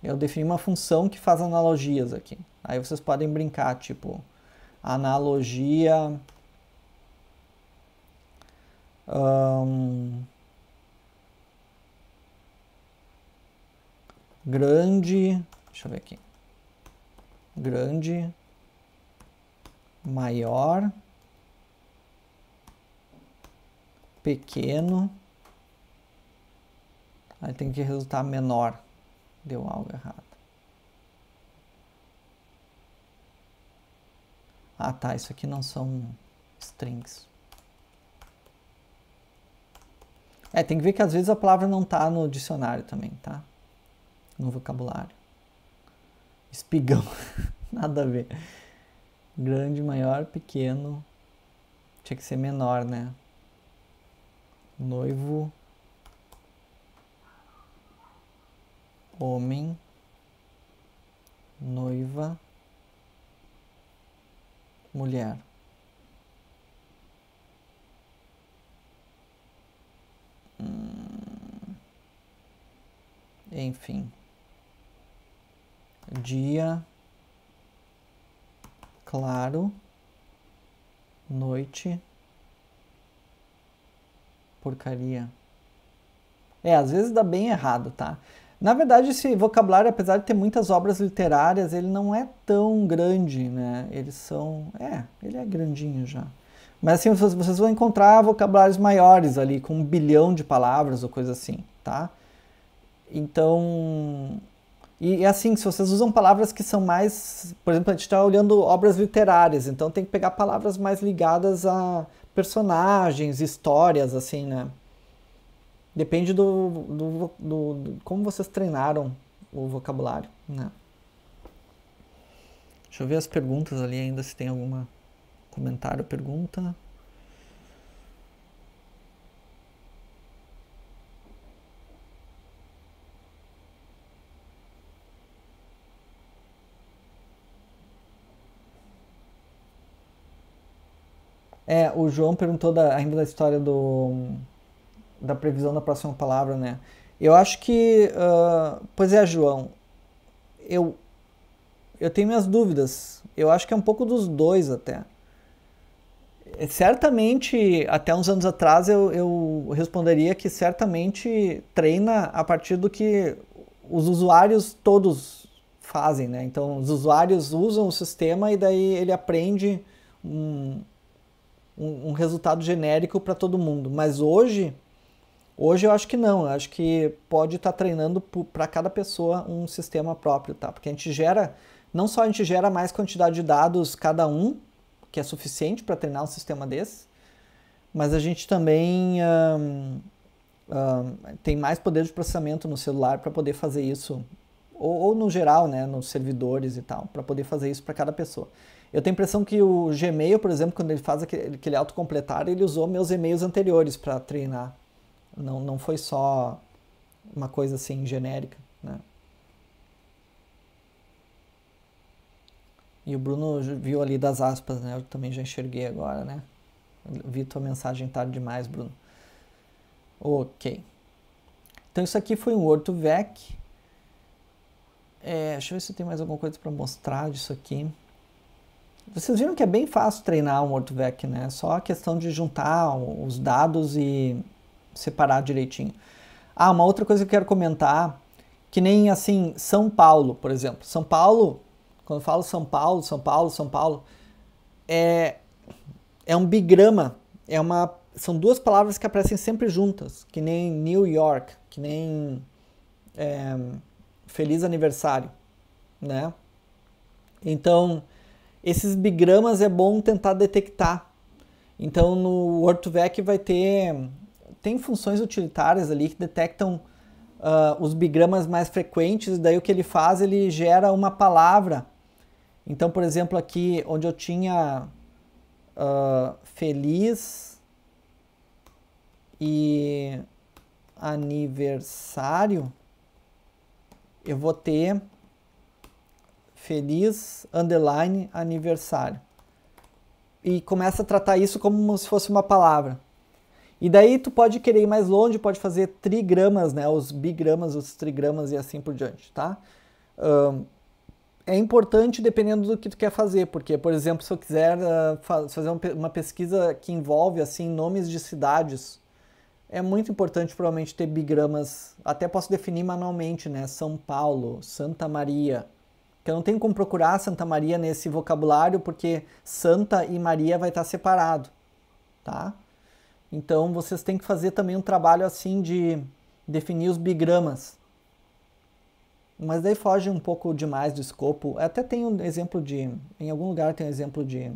Eu defini uma função que faz analogias aqui. Aí vocês podem brincar, tipo, analogia. grande, deixa eu ver aqui. Grande, maior, pequeno. Aí tem que resultar menor. Deu algo errado. Ah, tá, isso aqui não são strings. É, tem que ver que às vezes a palavra não tá no dicionário também, tá? No vocabulário. Espigão. Nada a ver. Grande, maior, pequeno. Tinha que ser menor, né? Noivo. Homem. Noiva mulher. Hum, enfim, dia claro, noite, porcaria. É, às vezes dá bem errado, tá? Na verdade, esse vocabulário, apesar de ter muitas obras literárias, ele não é tão grande, né? Eles são. É, ele é grandinho já. Mas assim, vocês, vão encontrar vocabulários maiores ali, com um bilhão de palavras ou coisa assim, tá? Então. E assim, se vocês usam palavras que são mais. Por exemplo, a gente está olhando obras literárias, então tem que pegar palavras mais ligadas a personagens, histórias, assim, né? Depende do, do, do, do como vocês treinaram o vocabulário, né? Deixa eu ver as perguntas ali ainda, se tem alguma comentário, pergunta. É, o João perguntou da, ainda da história do da previsão da próxima palavra, né? Eu acho que, uh, pois é, João, eu eu tenho minhas dúvidas. Eu acho que é um pouco dos dois até. É, certamente, até uns anos atrás, eu, eu responderia que certamente treina a partir do que os usuários todos fazem, né? Então, os usuários usam o sistema e daí ele aprende um, um, um resultado genérico para todo mundo. Mas hoje, Hoje eu acho que não, eu acho que pode estar tá treinando para cada pessoa um sistema próprio, tá? Porque a gente gera, não só a gente gera mais quantidade de dados cada um, que é suficiente para treinar um sistema desse, mas a gente também tem mais poder de processamento no celular para poder fazer isso, ou, ou, no geral, né, nos servidores e tal, para poder fazer isso para cada pessoa. Eu tenho a impressão que o Gmail, por exemplo, quando ele faz aquele, aquele autocompletar, ele usou meus e-mails anteriores para treinar não, não foi só uma coisa assim genérica, né? E o Bruno viu ali das aspas, né? Eu também já enxerguei agora, né? Vi tua mensagem tarde demais, Bruno. Ok. Então isso aqui foi um OrtoVec. É, deixa eu ver se tem mais alguma coisa para mostrar disso aqui. Vocês viram que é bem fácil treinar um OrtoVec, né? Só a questão de juntar os dados e separar direitinho. Ah, uma outra coisa que eu quero comentar, que nem assim, São Paulo, por exemplo. São Paulo, quando eu falo São Paulo, São Paulo, São Paulo, é, é um bigrama, é uma, são duas palavras que aparecem sempre juntas, que nem New York, que nem é, Feliz Aniversário, né? Então, esses bigramas é bom tentar detectar. Então, no WordVec vai ter tem funções utilitárias ali que detectam uh, os bigramas mais frequentes, daí o que ele faz, ele gera uma palavra. Então, por exemplo, aqui onde eu tinha uh, feliz e aniversário, eu vou ter feliz underline aniversário. E começa a tratar isso como se fosse uma palavra. E daí tu pode querer ir mais longe, pode fazer trigramas, né? Os bigramas, os trigramas e assim por diante, tá? Um, é importante dependendo do que tu quer fazer, porque, por exemplo, se eu quiser uh, fazer uma pesquisa que envolve, assim, nomes de cidades, é muito importante provavelmente ter bigramas, até posso definir manualmente, né? São Paulo, Santa Maria, que eu não tenho como procurar Santa Maria nesse vocabulário, porque Santa e Maria vai estar separado, tá? Então vocês têm que fazer também um trabalho assim de definir os bigramas. Mas daí foge um pouco demais do escopo. Até tem um exemplo de. Em algum lugar tem um exemplo de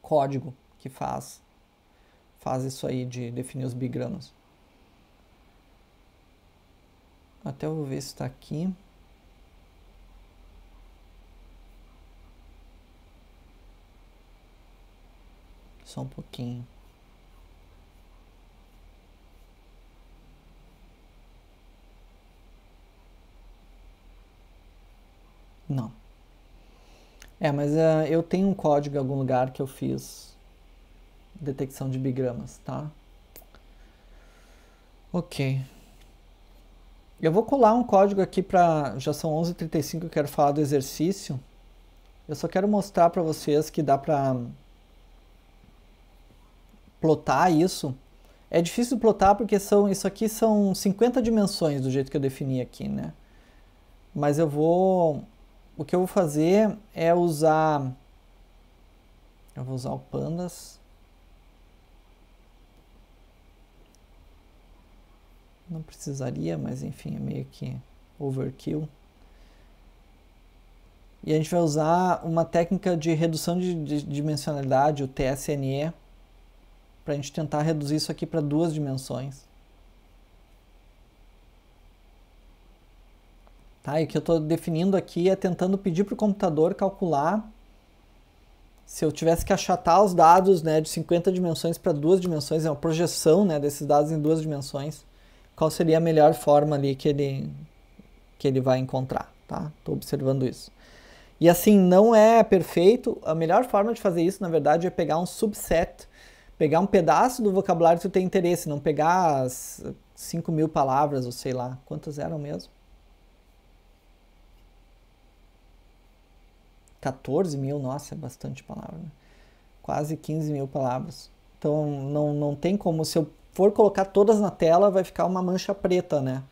código que faz, faz isso aí de definir os bigramas. Até vou ver se está aqui. Só um pouquinho. Não. É, mas uh, eu tenho um código em algum lugar que eu fiz detecção de bigramas, tá? Ok. Eu vou colar um código aqui para... Já são 11h35, eu quero falar do exercício. Eu só quero mostrar para vocês que dá para plotar isso. É difícil plotar porque são, isso aqui são 50 dimensões do jeito que eu defini aqui, né? Mas eu vou o que eu vou fazer é usar... Eu vou usar o pandas. Não precisaria, mas enfim, é meio que overkill. E a gente vai usar uma técnica de redução de, dimensionalidade, o TSNE, para a gente tentar reduzir isso aqui para duas dimensões. Tá? E o que eu estou definindo aqui é tentando pedir para o computador calcular se eu tivesse que achatar os dados né, de 50 dimensões para duas dimensões, é uma projeção né, desses dados em duas dimensões, qual seria a melhor forma ali que ele, que ele vai encontrar. Tá? Estou observando isso. E assim, não é perfeito. A melhor forma de fazer isso, na verdade, é pegar um subset, pegar um pedaço do vocabulário que tu tem interesse, não pegar as 5 mil palavras, ou sei lá, quantas eram mesmo? 14 mil, nossa, é bastante palavra. Né? Quase 15 mil palavras. Então não, não tem como, se eu for colocar todas na tela, vai ficar uma mancha preta, né?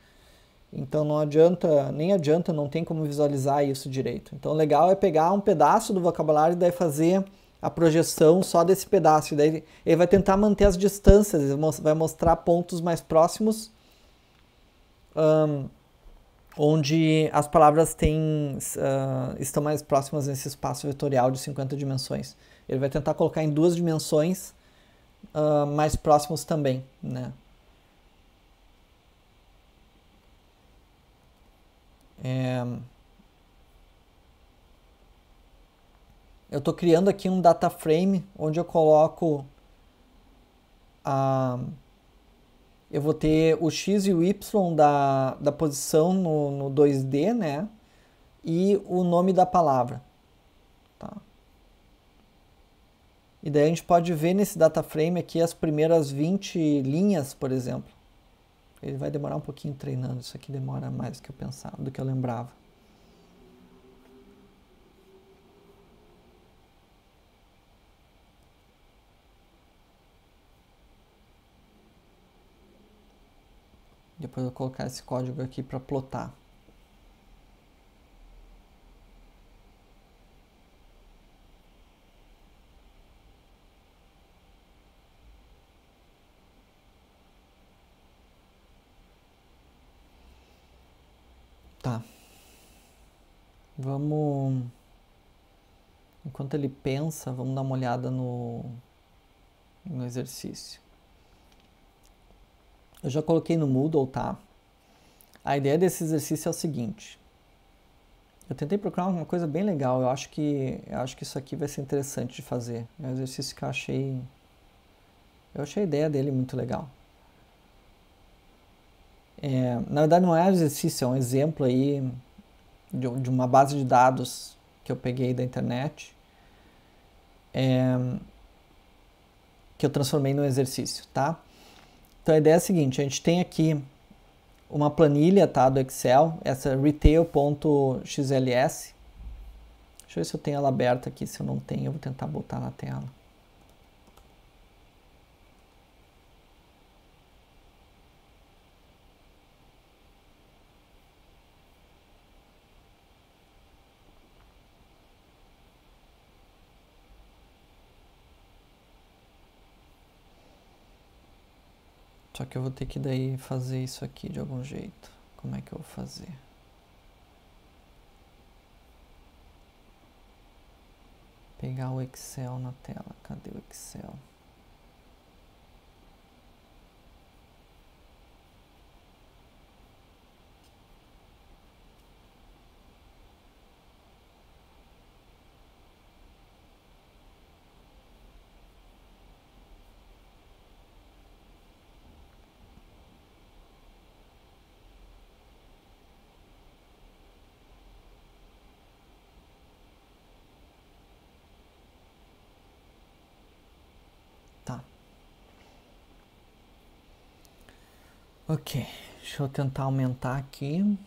Então não adianta, nem adianta, não tem como visualizar isso direito. Então o legal é pegar um pedaço do vocabulário e daí fazer a projeção só desse pedaço. E daí ele vai tentar manter as distâncias, vai mostrar pontos mais próximos. Um, onde as palavras têm, uh, estão mais próximas nesse espaço vetorial de 50 dimensões. Ele vai tentar colocar em duas dimensões uh, mais próximos também, né? É... Eu estou criando aqui um data frame onde eu coloco a... Uh, eu vou ter o x e o y da, da posição no, no 2D, né? E o nome da palavra. Tá? E daí a gente pode ver nesse data frame aqui as primeiras 20 linhas, por exemplo. Ele vai demorar um pouquinho treinando, isso aqui demora mais do que eu pensava, do que eu lembrava. Depois eu vou colocar esse código aqui para plotar. Tá. Vamos. Enquanto ele pensa, vamos dar uma olhada no, no exercício. Eu já coloquei no Moodle, tá? A ideia desse exercício é o seguinte. Eu tentei procurar uma coisa bem legal. Eu acho que eu acho que isso aqui vai ser interessante de fazer. É um exercício que eu achei eu achei a ideia dele muito legal. É, na verdade não é um exercício, é um exemplo aí de, de uma base de dados que eu peguei da internet. É, que eu transformei num exercício, tá? Então a ideia é a seguinte, a gente tem aqui uma planilha tá, do Excel, essa retail.xls. Deixa eu ver se eu tenho ela aberta aqui, se eu não tenho eu vou tentar botar na tela. que eu vou ter que daí fazer isso aqui de algum jeito. Como é que eu vou fazer? Pegar o Excel na tela. Cadê o Excel? Ok, deixa eu tentar aumentar aqui.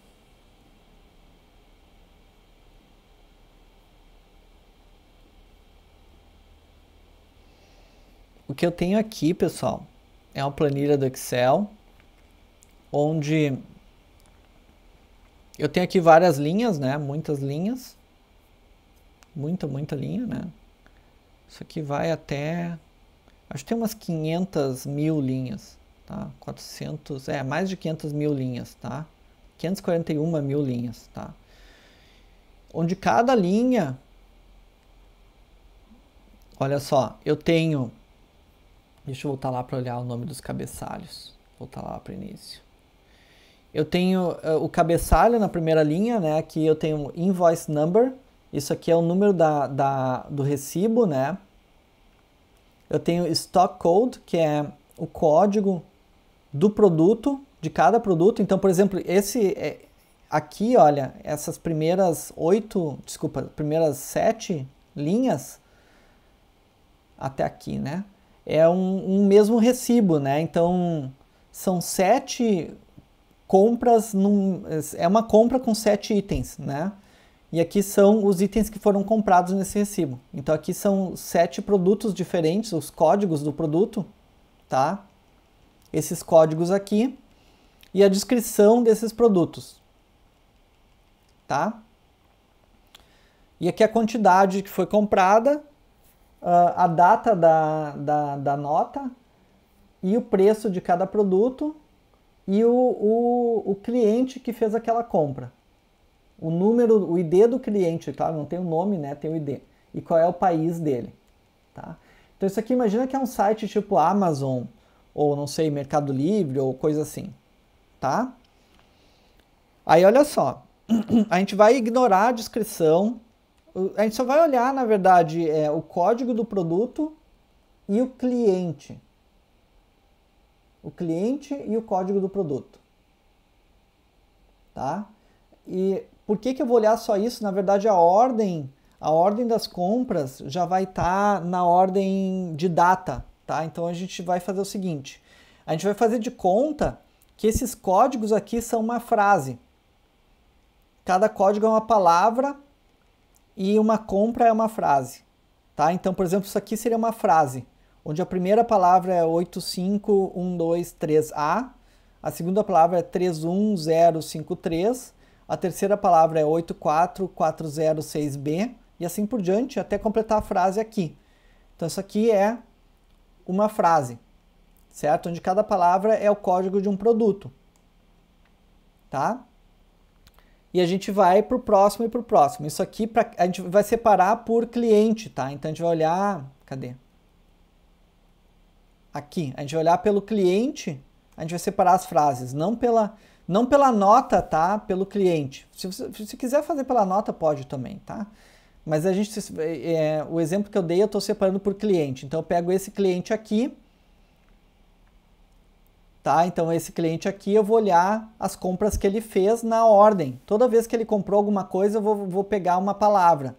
O que eu tenho aqui, pessoal, é uma planilha do Excel, onde eu tenho aqui várias linhas, né? Muitas linhas. Muita, muita linha, né? Isso aqui vai até... Acho que tem umas 500 mil linhas tá? 400, é, mais de 500 mil linhas, tá? 541 mil linhas, tá? Onde cada linha, olha só, eu tenho, deixa eu voltar lá para olhar o nome dos cabeçalhos, voltar lá para o início. Eu tenho uh, o cabeçalho na primeira linha, né? Aqui eu tenho invoice number, isso aqui é o número da, da, do recibo, né? Eu tenho stock code, que é o código do produto, de cada produto. Então, por exemplo, esse é, aqui, olha, essas primeiras oito, desculpa, primeiras sete linhas até aqui, né? É um, um mesmo recibo, né? Então, são sete compras, num, é uma compra com sete itens, né? E aqui são os itens que foram comprados nesse recibo. Então aqui são sete produtos diferentes, os códigos do produto, tá? esses códigos aqui e a descrição desses produtos. Tá? E aqui a quantidade que foi comprada, ah, a data da, da, da nota e o preço de cada produto e o, o, o cliente que fez aquela compra. O número, o ID do cliente, claro, não tem o nome, né? Tem o ID. E qual é o país dele, tá? Então isso aqui, imagina que é um site tipo Amazon, ou não sei, Mercado Livre ou coisa assim, tá? Aí olha só, a gente vai ignorar a descrição, a gente só vai olhar, na verdade, é, o código do produto e o cliente. O cliente e o código do produto. Tá? E por que, que eu vou olhar só isso? Na verdade, a ordem, a ordem das compras já vai estar tá na ordem de data, tá? Então a gente vai fazer o seguinte: a gente vai fazer de conta que esses códigos aqui são uma frase. Cada código é uma palavra e uma compra é uma frase, tá? Então, por exemplo, isso aqui seria uma frase, onde a primeira palavra é 85123A, a segunda palavra é 31053, a terceira palavra é 84406B e assim por diante, até completar a frase aqui. Então, isso aqui é uma frase, certo? Onde cada palavra é o código de um produto, tá? E a gente vai para o próximo e para o próximo. Isso aqui pra, a gente vai separar por cliente, tá? Então a gente vai olhar, cadê? Aqui, a gente vai olhar pelo cliente, a gente vai separar as frases, não pela não pela nota, tá? Pelo cliente. Se você, se quiser fazer pela nota, pode também, tá? Mas a gente, é, é, o exemplo que eu dei, eu estou separando por cliente. Então eu pego esse cliente aqui, tá? Então esse cliente aqui eu vou olhar as compras que ele fez na ordem. Toda vez que ele comprou alguma coisa, eu vou, vou pegar uma palavra.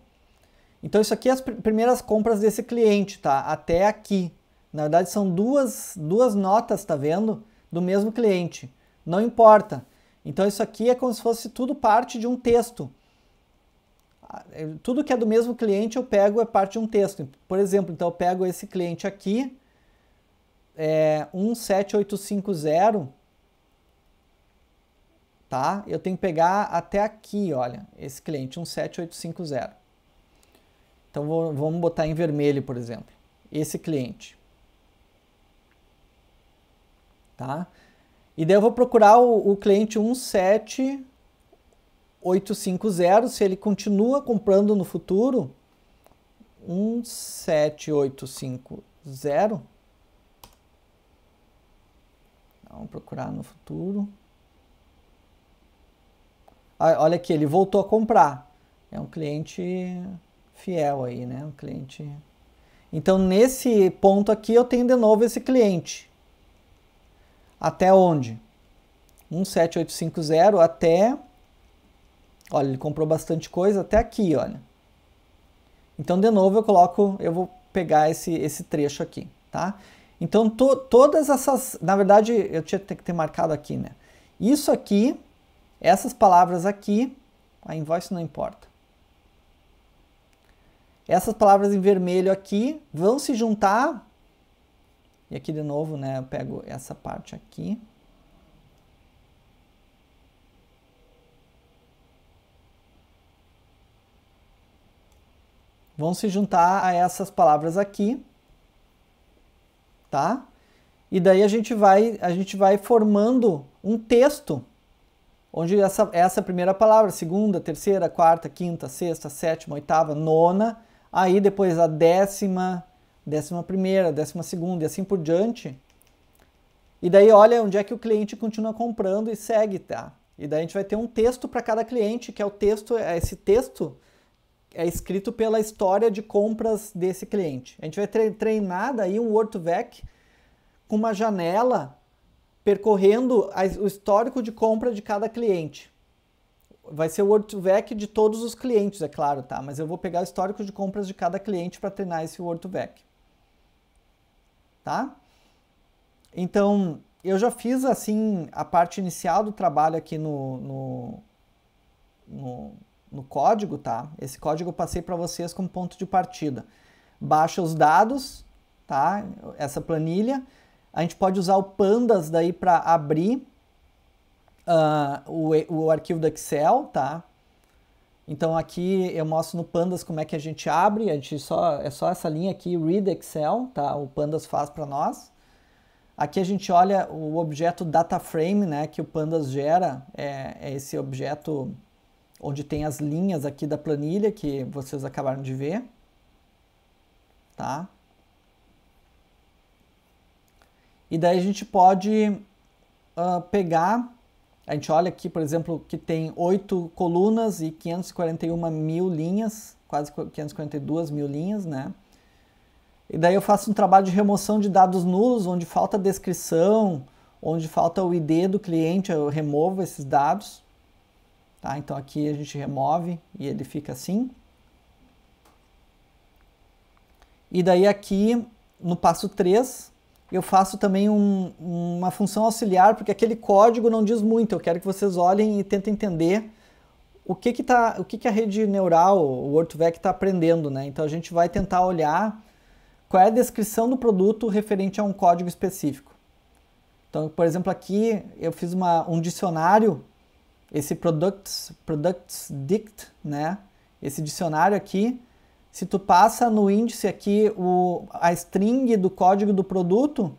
Então isso aqui é as pr primeiras compras desse cliente, tá? Até aqui. Na verdade são duas, duas notas, tá vendo? Do mesmo cliente. Não importa. Então isso aqui é como se fosse tudo parte de um texto tudo que é do mesmo cliente eu pego é parte de um texto. Por exemplo, então eu pego esse cliente aqui, é, 17850, tá? Eu tenho que pegar até aqui, olha, esse cliente 17850. Então vou, vamos botar em vermelho, por exemplo, esse cliente. Tá? E daí eu vou procurar o, o cliente 17 850, se ele continua comprando no futuro, 17850. Vamos procurar no futuro. Ah, olha aqui, ele voltou a comprar. É um cliente fiel aí, né? Um cliente. Então, nesse ponto aqui, eu tenho de novo esse cliente. Até onde? 17850 até Olha, ele comprou bastante coisa até aqui, olha. Então, de novo, eu coloco, eu vou pegar esse, esse trecho aqui, tá? Então, to, todas essas, na verdade, eu tinha que ter marcado aqui, né? Isso aqui, essas palavras aqui, a invoice não importa. Essas palavras em vermelho aqui vão se juntar, e aqui de novo, né, eu pego essa parte aqui, vão se juntar a essas palavras aqui, tá? E daí a gente vai, a gente vai formando um texto onde essa, essa é primeira palavra, segunda, terceira, quarta, quinta, sexta, sétima, oitava, nona, aí depois a décima, décima primeira, décima segunda e assim por diante. E daí olha onde é que o cliente continua comprando e segue, tá? E daí a gente vai ter um texto para cada cliente, que é o texto, é esse texto é escrito pela história de compras desse cliente. A gente vai treinar daí um word vec com uma janela percorrendo o histórico de compra de cada cliente. Vai ser o word vec de todos os clientes, é claro, tá? Mas eu vou pegar o histórico de compras de cada cliente para treinar esse word vec Tá? Então, eu já fiz assim a parte inicial do trabalho aqui no, no, no no código, tá? Esse código eu passei para vocês como ponto de partida. Baixa os dados, tá? Essa planilha. A gente pode usar o pandas daí para abrir uh, o, o arquivo do Excel, tá? Então aqui eu mostro no Pandas como é que a gente abre, a gente só, é só essa linha aqui, Read Excel, tá? O Pandas faz para nós. Aqui a gente olha o objeto data frame né? Que o Pandas gera, é, é esse objeto onde tem as linhas aqui da planilha que vocês acabaram de ver, tá? E daí a gente pode uh, pegar, a gente olha aqui, por exemplo, que tem 8 colunas e 541 mil linhas, quase 542 mil linhas, né? E daí eu faço um trabalho de remoção de dados nulos, onde falta descrição, onde falta o ID do cliente, eu removo esses dados. Tá? Então aqui a gente remove e ele fica assim. E daí aqui no passo 3 eu faço também um, uma função auxiliar, porque aquele código não diz muito. Eu quero que vocês olhem e tentem entender o que, que, tá, o que, que a rede neural, o Ortovec está aprendendo. Né? Então a gente vai tentar olhar qual é a descrição do produto referente a um código específico. Então, por exemplo, aqui eu fiz uma, um dicionário esse products, products dict, né? Esse dicionário aqui, se tu passa no índice aqui o, a string do código do produto,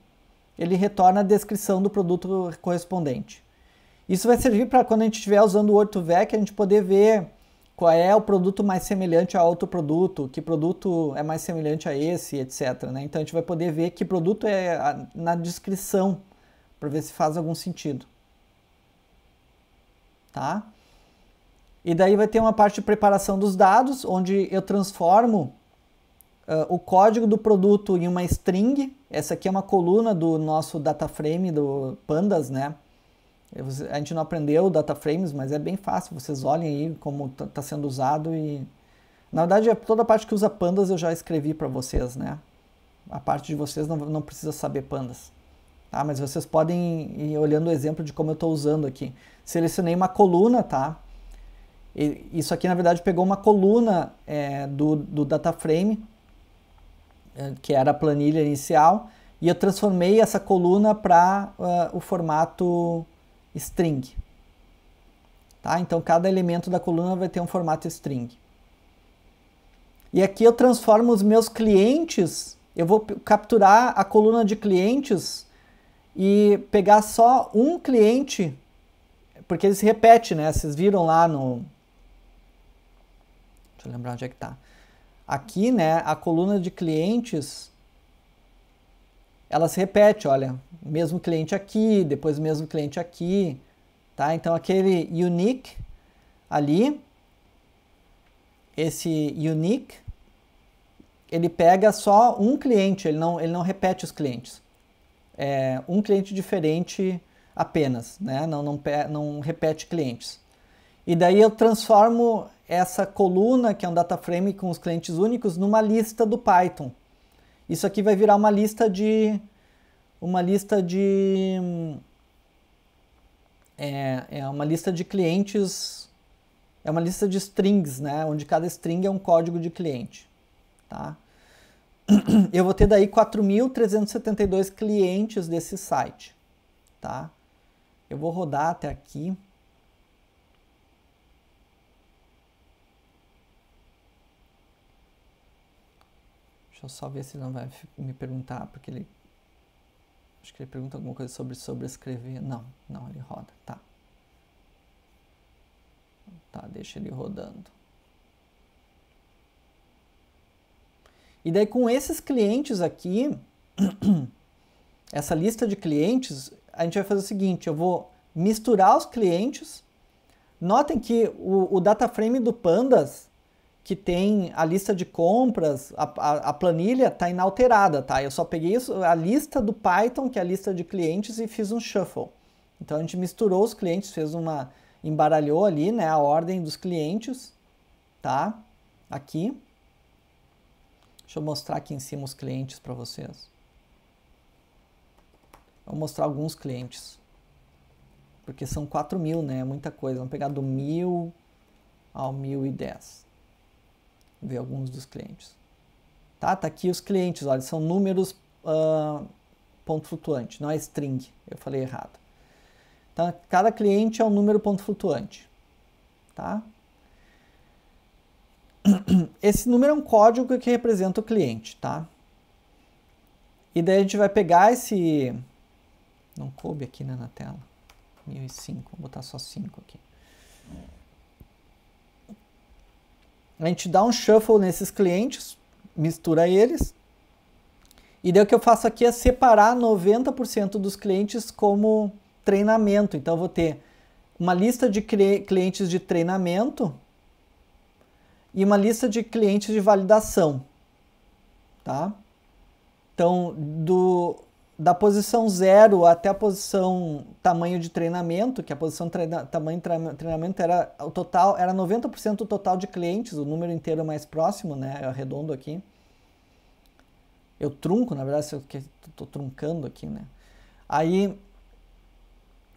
ele retorna a descrição do produto correspondente. Isso vai servir para quando a gente estiver usando o Ortovec, a gente poder ver qual é o produto mais semelhante a outro produto, que produto é mais semelhante a esse, etc. Né? Então a gente vai poder ver que produto é na descrição, para ver se faz algum sentido tá? E daí vai ter uma parte de preparação dos dados, onde eu transformo uh, o código do produto em uma string. Essa aqui é uma coluna do nosso data frame do Pandas, né? Eu, a gente não aprendeu data frames, mas é bem fácil. Vocês olhem aí como está tá sendo usado e na verdade é toda a parte que usa pandas eu já escrevi para vocês, né? A parte de vocês não, não precisa saber pandas. Ah, Mas vocês podem ir olhando o exemplo de como eu estou usando aqui. Selecionei uma coluna, tá? E isso aqui, na verdade, pegou uma coluna é, do, do frame é, que era a planilha inicial, e eu transformei essa coluna para uh, ah, o formato string. Tá? Então, cada elemento da coluna vai ter um formato string. E aqui eu transformo os meus clientes, eu vou capturar a coluna de clientes e pegar só um cliente, porque ele se repete, né? Vocês viram lá no. Deixa eu lembrar onde é que tá. Aqui, né, a coluna de clientes ela se repete, olha, mesmo cliente aqui, depois mesmo cliente aqui, tá? Então aquele unique ali, esse unique, ele pega só um cliente, ele não, ele não repete os clientes é, um cliente diferente apenas, né? não, não, não repete clientes. E daí eu transformo essa coluna, que é um data frame com os clientes únicos, numa lista do Python. Isso aqui vai virar uma lista de uma lista de é, é uma lista de clientes, é uma lista de strings, né? Onde cada string é um código de cliente, tá? eu vou ter daí 4.372 clientes desse site, tá? Eu vou rodar até aqui. Deixa eu só ver se ele não vai me perguntar, porque ele acho que ele pergunta alguma coisa sobre sobrescrever. Não, não, ele roda, tá. Tá, deixa ele rodando. E daí com esses clientes aqui, essa lista de clientes, a gente vai fazer o seguinte, eu vou misturar os clientes. Notem que o, o data frame do Pandas, que tem a lista de compras, a, a, a planilha está inalterada, tá? Eu só peguei isso, a lista do Python, que é a lista de clientes, e fiz um shuffle. Então a gente misturou os clientes, fez uma embaralhou ali, né, a ordem dos clientes, tá? Aqui. Deixa eu mostrar aqui em cima os clientes para vocês. Vou mostrar alguns clientes. Porque são 4 mil, né? É muita coisa. Vamos pegar do mil ao mil e dez, Ver alguns dos clientes. Tá? Tá aqui os clientes, olha. São números uh, ponto flutuante, não é string. Eu falei errado. Então, cada cliente é um número ponto flutuante. Tá? Esse número é um código que representa o cliente, tá? E daí a gente vai pegar esse... Não coube aqui né, na tela. 1005, vou botar só 5 aqui. A gente dá um shuffle nesses clientes, mistura eles. E daí o que eu faço aqui é separar 90% dos clientes como treinamento. Então eu vou ter uma lista de clientes de treinamento e uma lista de clientes de validação, tá? Então, do, da posição 0 até a posição tamanho de treinamento, que a posição treina, tamanho de treinamento era o total, era 90% do total de clientes, o número inteiro mais próximo, né? Eu arredondo aqui. Eu trunco, na verdade, eu estou truncando aqui, né? Aí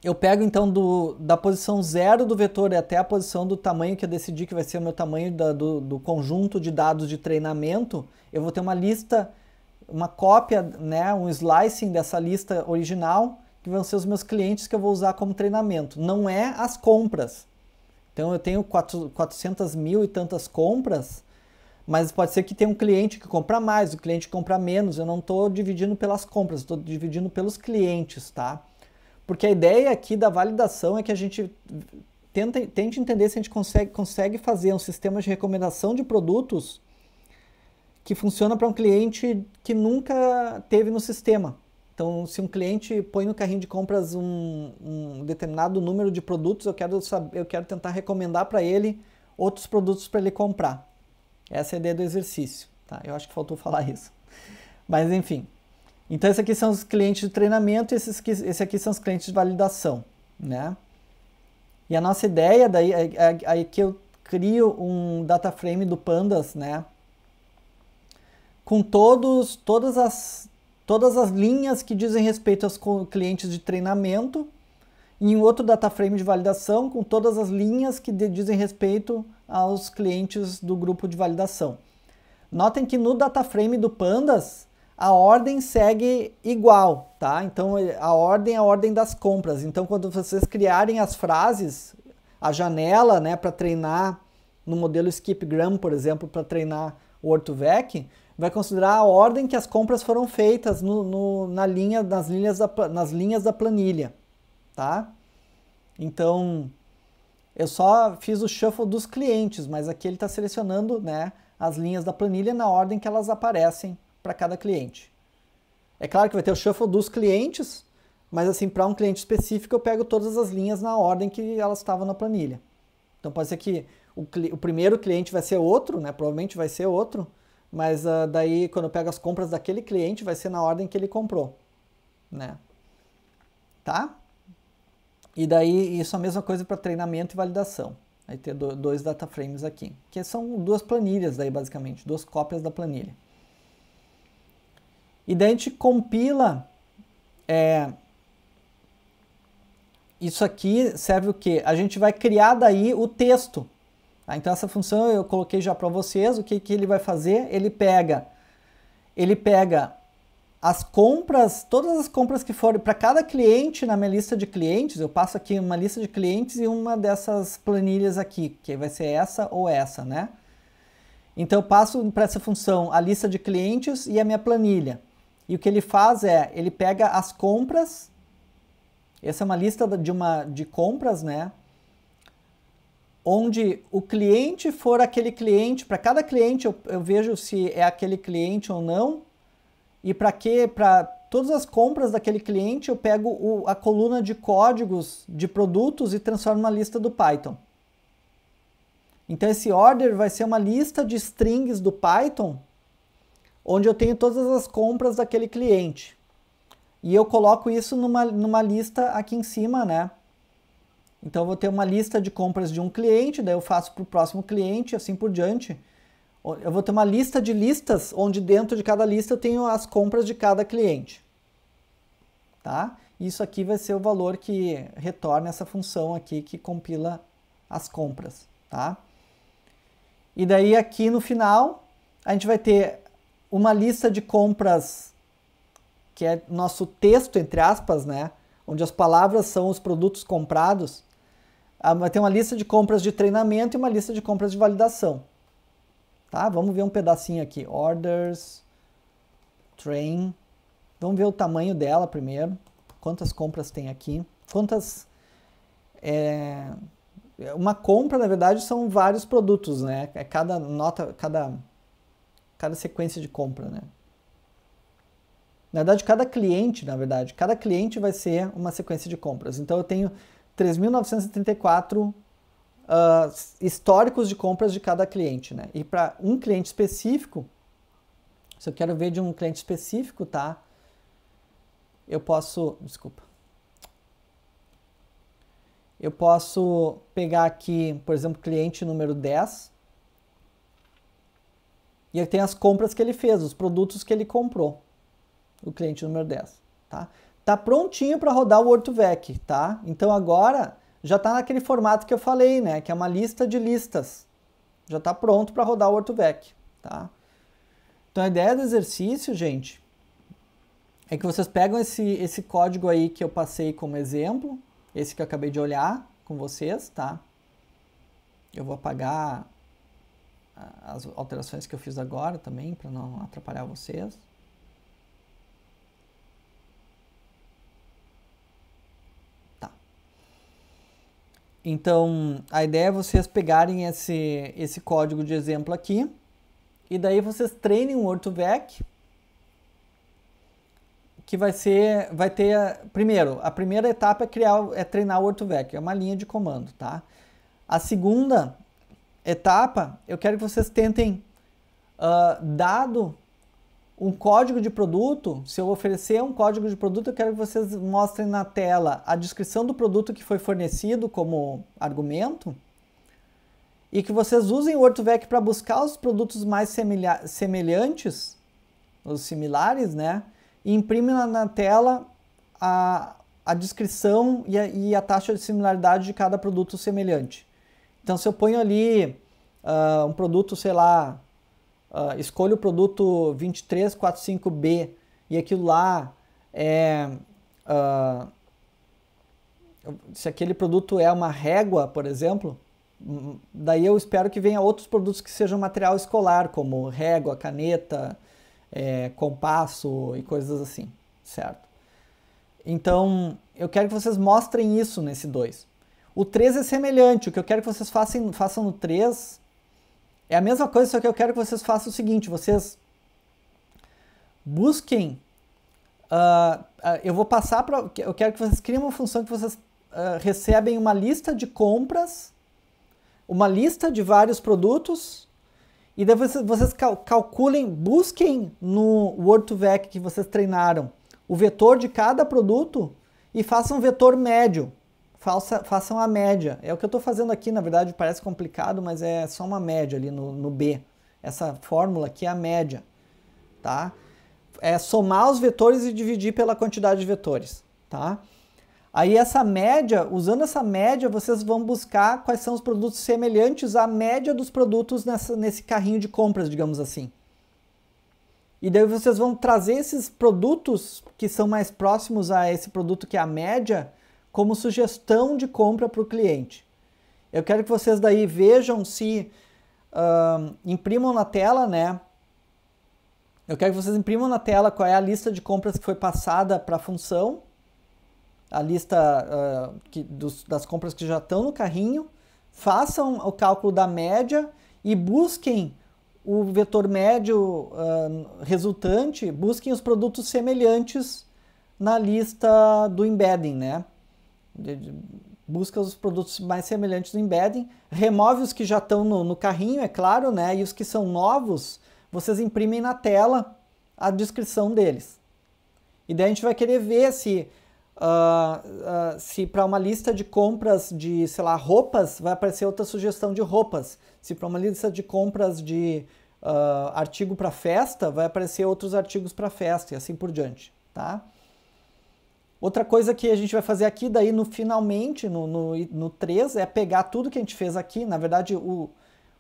eu pego então do, da posição zero do vetor até a posição do tamanho que eu decidi que vai ser o meu tamanho da, do, do, conjunto de dados de treinamento, eu vou ter uma lista, uma cópia, né, um slicing dessa lista original, que vão ser os meus clientes que eu vou usar como treinamento. Não é as compras. Então eu tenho 400 mil e tantas compras, mas pode ser que tenha um cliente que compra mais, o um cliente que compra menos. Eu não estou dividindo pelas compras, estou dividindo pelos clientes, tá? Porque a ideia aqui da validação é que a gente tenta, tente entender se a gente consegue, consegue fazer um sistema de recomendação de produtos que funciona para um cliente que nunca teve no sistema. Então, se um cliente põe no carrinho de compras um, um determinado número de produtos, eu quero, saber, eu quero tentar recomendar para ele outros produtos para ele comprar. Essa é a ideia do exercício. Tá? Eu acho que faltou falar isso. Mas, enfim. Então, esses aqui são os clientes de treinamento e esses aqui, esse aqui são os clientes de validação, né? E a nossa ideia daí é, é, é que eu crio um data frame do Pandas, né? Com todos, todas, as, todas as linhas que dizem respeito aos clientes de treinamento e um outro data frame de validação com todas as linhas que de, dizem respeito aos clientes do grupo de validação. Notem que no data frame do Pandas, a ordem segue igual, tá? Então a ordem é a ordem das compras. Então quando vocês criarem as frases, a janela, né, para treinar no modelo skipgram, por exemplo, para treinar o Ortovec, vai considerar a ordem que as compras foram feitas no, no, na linha, nas, linhas da, nas linhas da planilha, tá? Então eu só fiz o shuffle dos clientes, mas aqui ele está selecionando, né, as linhas da planilha na ordem que elas aparecem para cada cliente. É claro que vai ter o shuffle dos clientes, mas assim, para um cliente específico eu pego todas as linhas na ordem que elas estavam na planilha. Então pode ser que o, o, primeiro cliente vai ser outro, né? Provavelmente vai ser outro, mas uh, daí quando eu pego as compras daquele cliente vai ser na ordem que ele comprou, né? Tá? E daí isso é a mesma coisa para treinamento e validação. Aí ter dois data frames aqui, que são duas planilhas daí basicamente, duas cópias da planilha. E daí a gente compila. É, isso aqui serve o quê? A gente vai criar daí o texto. Tá? Então essa função eu coloquei já para vocês. O que, que ele vai fazer? Ele pega, ele pega as compras, todas as compras que forem para cada cliente na minha lista de clientes, eu passo aqui uma lista de clientes e uma dessas planilhas aqui, que vai ser essa ou essa, né? Então eu passo para essa função a lista de clientes e a minha planilha. E o que ele faz é, ele pega as compras, essa é uma lista de, uma, de compras, né? Onde o cliente for aquele cliente, para cada cliente eu, eu vejo se é aquele cliente ou não, e para que, para todas as compras daquele cliente, eu pego o, a coluna de códigos de produtos e transformo na lista do Python. Então esse order vai ser uma lista de strings do Python onde eu tenho todas as compras daquele cliente. E eu coloco isso numa, numa lista aqui em cima, né? Então eu vou ter uma lista de compras de um cliente, daí eu faço para o próximo cliente, assim por diante. Eu vou ter uma lista de listas, onde dentro de cada lista eu tenho as compras de cada cliente. Tá? Isso aqui vai ser o valor que retorna essa função aqui que compila as compras. Tá? E daí aqui no final, a gente vai ter uma lista de compras, que é nosso texto, entre aspas, né? Onde as palavras são os produtos comprados. Ah, tem uma lista de compras de treinamento e uma lista de compras de validação. Tá? Vamos ver um pedacinho aqui. Orders, train. Vamos ver o tamanho dela primeiro. Quantas compras tem aqui? Quantas. É... Uma compra, na verdade, são vários produtos, né? É cada nota, cada cada sequência de compra, né? Na verdade, cada cliente, na verdade, cada cliente vai ser uma sequência de compras. Então eu tenho 3.934 uh, ah, históricos de compras de cada cliente, né? E para um cliente específico, se eu quero ver de um cliente específico, tá? Eu posso, desculpa. Eu posso pegar aqui, por exemplo, cliente número 10, e tem as compras que ele fez, os produtos que ele comprou. O cliente número 10, tá? Tá prontinho para rodar o Ortovec, tá? Então agora já tá naquele formato que eu falei, né, que é uma lista de listas. Já tá pronto para rodar o Ortovec, tá? Então a ideia do exercício, gente, é que vocês pegam esse, esse código aí que eu passei como exemplo, esse que eu acabei de olhar com vocês, tá? Eu vou apagar as alterações que eu fiz agora também, para não atrapalhar vocês. Tá. Então, a ideia é vocês pegarem esse, esse código de exemplo aqui, e daí vocês treinem o OrtoVec, que vai ser, vai ter, primeiro, a primeira etapa é criar, é treinar o OrtoVec, é uma linha de comando, tá? A segunda etapa, eu quero que vocês tentem, uh, dado um código de produto, se eu oferecer um código de produto, eu quero que vocês mostrem na tela a descrição do produto que foi fornecido como argumento e que vocês usem o Ortovec para buscar os produtos mais semelha semelhantes, os similares, né? E imprime na tela a, a descrição e a, e a taxa de similaridade de cada produto semelhante. Então, se eu ponho ali uh, um produto, sei lá, uh, escolho o produto 2345B e aquilo lá é. Uh, se aquele produto é uma régua, por exemplo, hum, daí eu espero que venha outros produtos que sejam material escolar, como régua, caneta, é, compasso e coisas assim, certo? Então, eu quero que vocês mostrem isso nesse 2. O 3 é semelhante. O que eu quero que vocês façam, façam no 3 é a mesma coisa, só que eu quero que vocês façam o seguinte: vocês busquem. Uh, uh, eu vou passar para. Eu quero que vocês criem uma função que vocês uh, recebem uma lista de compras, uma lista de vários produtos, e daí vocês, vocês cal calculem, busquem no Word2Vec que vocês treinaram o vetor de cada produto e façam um vetor médio faça, façam a média. É o que eu estou fazendo aqui, na verdade parece complicado, mas é só uma média ali no, no B. Essa fórmula aqui é a média, tá? É somar os vetores e dividir pela quantidade de vetores, tá? Aí essa média, usando essa média, vocês vão buscar quais são os produtos semelhantes à média dos produtos nessa, nesse carrinho de compras, digamos assim. E daí vocês vão trazer esses produtos que são mais próximos a esse produto que é a média como sugestão de compra para o cliente. Eu quero que vocês daí vejam se uh, imprimam na tela, né? Eu quero que vocês imprimam na tela qual é a lista de compras que foi passada para a função, a lista uh, que, dos, das compras que já estão no carrinho, façam o cálculo da média e busquem o vetor médio uh, resultante, busquem os produtos semelhantes na lista do embedding, né? busca os produtos mais semelhantes do embedding, remove os que já estão no, no, carrinho, é claro, né? E os que são novos, vocês imprimem na tela a descrição deles. E daí a gente vai querer ver se, uh, uh, se para uma lista de compras de, sei lá, roupas, vai aparecer outra sugestão de roupas. Se para uma lista de compras de uh, artigo para festa, vai aparecer outros artigos para festa e assim por diante, tá? Outra coisa que a gente vai fazer aqui, daí no finalmente, no, no, no 3, é pegar tudo que a gente fez aqui. Na verdade, o,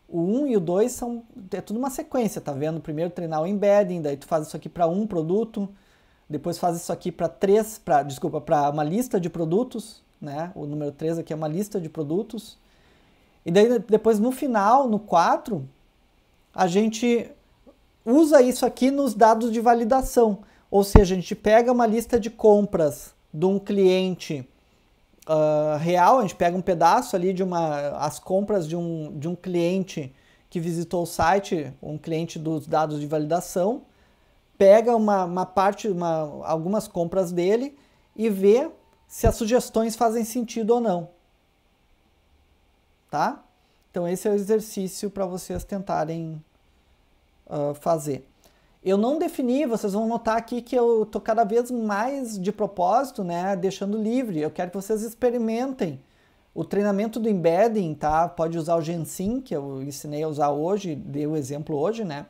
o 1 e o 2 são é tudo uma sequência, tá vendo? Primeiro treinar o embedding, daí tu faz isso aqui para um produto, depois faz isso aqui para três, para desculpa, para uma lista de produtos, né? O número 3 aqui é uma lista de produtos. E daí depois no final, no 4, a gente usa isso aqui nos dados de validação. Ou seja, a gente pega uma lista de compras de um cliente uh, real, a gente pega um pedaço ali de uma. as compras de um, de um cliente que visitou o site, um cliente dos dados de validação, pega uma, uma parte, uma, algumas compras dele e vê se as sugestões fazem sentido ou não. Tá? Então, esse é o exercício para vocês tentarem uh, fazer. Eu não defini, vocês vão notar aqui que eu tô cada vez mais de propósito, né, deixando livre. Eu quero que vocês experimentem o treinamento do embedding, tá? Pode usar o Genshin, que eu ensinei a usar hoje, dei o exemplo hoje, né?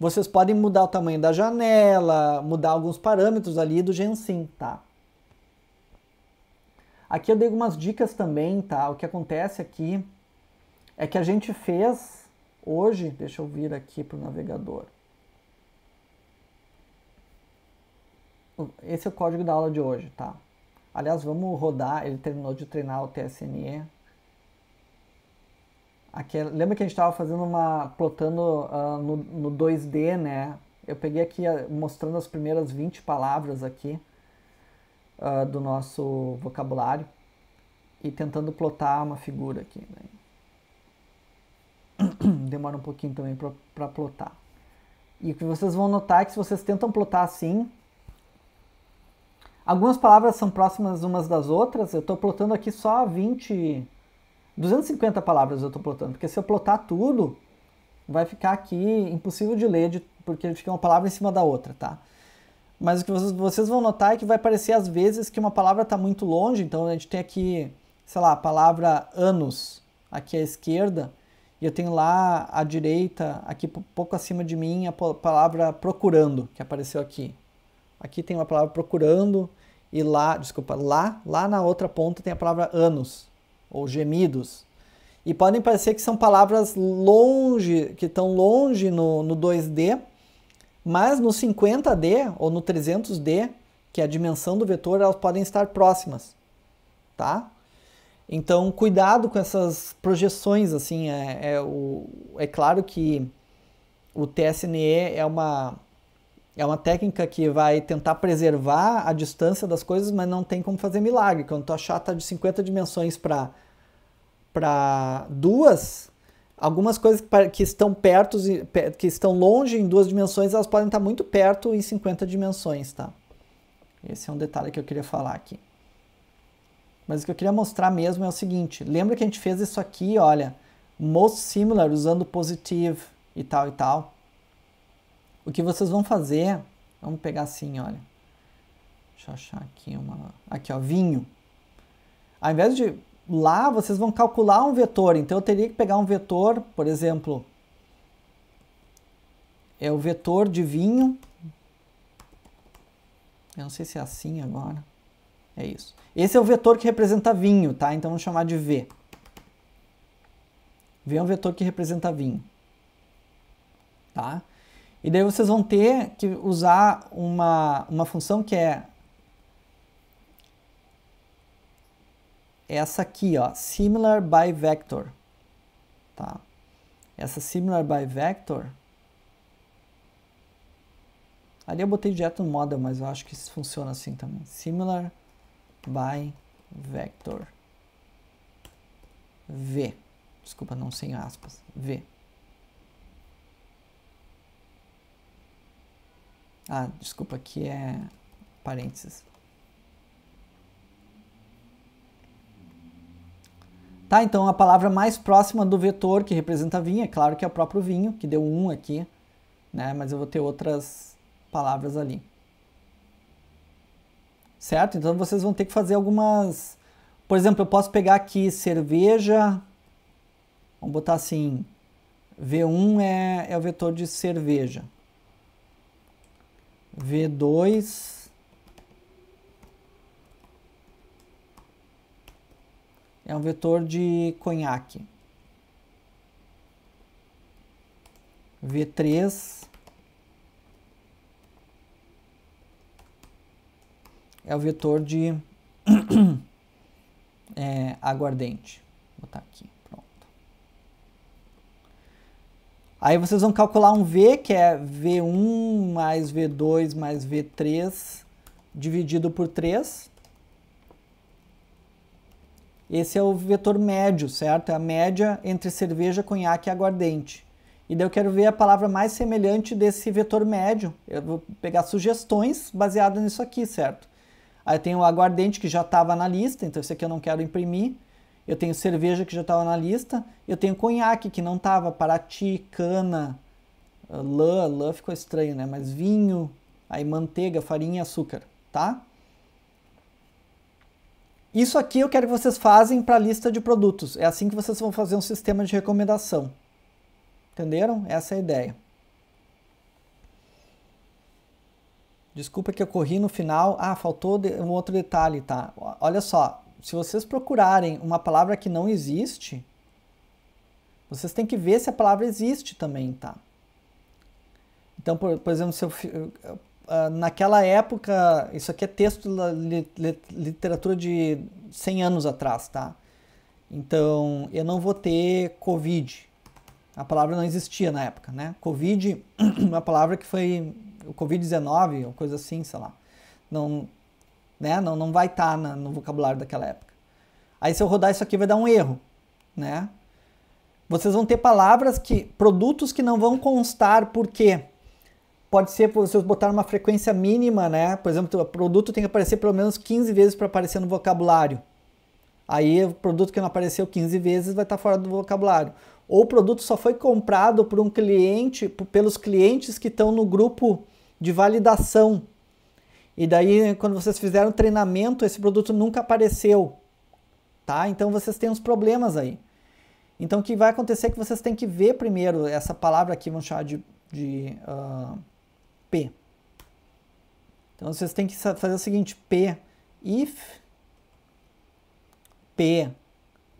Vocês podem mudar o tamanho da janela, mudar alguns parâmetros ali do Genshin, tá? Aqui eu dei algumas dicas também, tá? O que acontece aqui é que a gente fez hoje, deixa eu vir aqui para o navegador. esse é o código da aula de hoje, tá? Aliás, vamos rodar, ele terminou de treinar o TSNE. Aqui, é, lembra que a gente estava fazendo uma, plotando uh, no, no 2D, né? Eu peguei aqui, ah, mostrando as primeiras 20 palavras aqui uh, do nosso vocabulário e tentando plotar uma figura aqui. Né? Demora um pouquinho também para plotar. E o que vocês vão notar é que se vocês tentam plotar assim, Algumas palavras são próximas umas das outras. Eu estou plotando aqui só 20, 250 palavras eu estou plotando, porque se eu plotar tudo, vai ficar aqui impossível de ler, de, porque fica uma palavra em cima da outra, tá? Mas o que vocês, vocês vão notar é que vai parecer às vezes que uma palavra está muito longe, então a gente tem aqui, sei lá, a palavra anos aqui à esquerda, e eu tenho lá à direita, aqui pouco acima de mim, a palavra procurando, que apareceu aqui. Aqui tem uma palavra procurando, e lá, desculpa, lá, lá na outra ponta tem a palavra anos ou gemidos. E podem parecer que são palavras longe, que estão longe no, no 2D, mas no 50D ou no 300D, que é a dimensão do vetor, elas podem estar próximas, tá? Então, cuidado com essas projeções, assim, é, é, o, é claro que o TSNE é uma, é uma técnica que vai tentar preservar a distância das coisas, mas não tem como fazer milagre. Quando tu achar tá de 50 dimensões para para duas, algumas coisas que estão perto, que estão longe em duas dimensões, elas podem estar muito perto em 50 dimensões, tá? Esse é um detalhe que eu queria falar aqui. Mas o que eu queria mostrar mesmo é o seguinte, lembra que a gente fez isso aqui, olha, most similar usando positive e tal e tal. O que vocês vão fazer, vamos pegar assim, olha. Deixa eu achar aqui uma, aqui ó, vinho. Ao invés de lá, vocês vão calcular um vetor, então eu teria que pegar um vetor, por exemplo, é o vetor de vinho. Eu não sei se é assim agora. É isso. Esse é o vetor que representa vinho, tá? Então vamos chamar de V. V é um vetor que representa vinho. Tá? E daí vocês vão ter que usar uma, uma função que é essa aqui, ó, similar by vector. Tá? Essa similar by vector. Ali eu botei direto no model, mas eu acho que isso funciona assim também. Similar by vector. V. Desculpa, não sem aspas. V. Ah, desculpa, aqui é parênteses. Tá, então a palavra mais próxima do vetor que representa vinho, é claro que é o próprio vinho, que deu um aqui, né? Mas eu vou ter outras palavras ali. Certo? Então vocês vão ter que fazer algumas. Por exemplo, eu posso pegar aqui cerveja. Vamos botar assim. V1 é, é o vetor de cerveja. V2 é um vetor de conhaque. V3 é o vetor de é, aguardente. Vou botar aqui. Aí vocês vão calcular um V, que é V1 mais V2 mais V3 dividido por 3. Esse é o vetor médio, certo? É a média entre cerveja, conhaque e aguardente. E daí eu quero ver a palavra mais semelhante desse vetor médio. Eu vou pegar sugestões baseadas nisso aqui, certo? Aí tem o aguardente que já estava na lista, então esse aqui eu não quero imprimir eu tenho cerveja que já estava na lista, eu tenho conhaque que não estava, Paraty, cana, eh, lã, lã ficou estranho, né? Mas vinho, aí manteiga, farinha e açúcar, tá? Isso aqui eu quero que vocês façam para a lista de produtos. É assim que vocês vão fazer um sistema de recomendação. Entenderam? Essa é a ideia. Desculpa que eu corri no final. Ah, faltou um outro detalhe, tá? Olha só, se vocês procurarem uma palavra que não existe, vocês têm que ver se a palavra existe também, tá? Então, por, por exemplo, se eu, ah, naquela época, isso aqui é texto da literatura de 100 anos atrás, tá? Então, eu não vou ter Covid. A palavra não existia na época, né? Covid, uma palavra que foi o Covid-19, ou coisa assim, sei lá. Não, né? Não, não vai estar tá no vocabulário daquela época. Aí se eu rodar isso aqui vai dar um erro, né? Vocês vão ter palavras que produtos que não vão constar porque pode ser vocês botar uma frequência mínima, né? Por exemplo, o produto tem que aparecer pelo menos 15 vezes para aparecer no vocabulário. Aí o produto que não apareceu 15 vezes vai estar tá fora do vocabulário. Ou o produto só foi comprado por um cliente, pelos clientes que estão no grupo de validação e daí, quando vocês fizeram treinamento, esse produto nunca apareceu, tá? Então vocês têm uns problemas aí. Então, o que vai acontecer é que vocês têm que ver primeiro essa palavra aqui, vamos chamar de, de uh, P. Então, vocês têm que fazer o seguinte: P, if, P,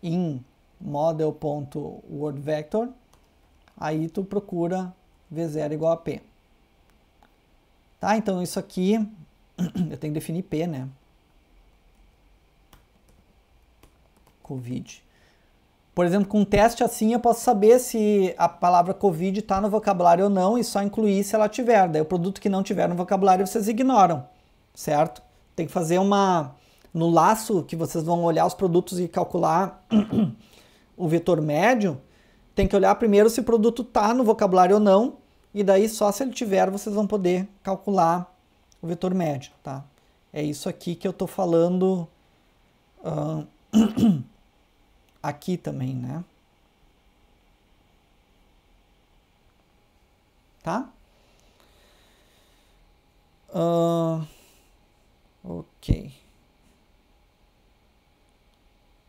in, model.wordvector, aí tu procura v0 igual a P. Tá? Então, isso aqui eu tenho que definir P, né? Covid. Por exemplo, com um teste assim eu posso saber se a palavra Covid está no vocabulário ou não e só incluir se ela tiver. Daí o produto que não tiver no vocabulário vocês ignoram, certo? Tem que fazer uma. No laço que vocês vão olhar os produtos e calcular o vetor médio, tem que olhar primeiro se o produto está no vocabulário ou não, e daí só se ele tiver vocês vão poder calcular o vetor médio, tá? É isso aqui que eu tô falando uh, aqui também, né? Tá? Uh, ok.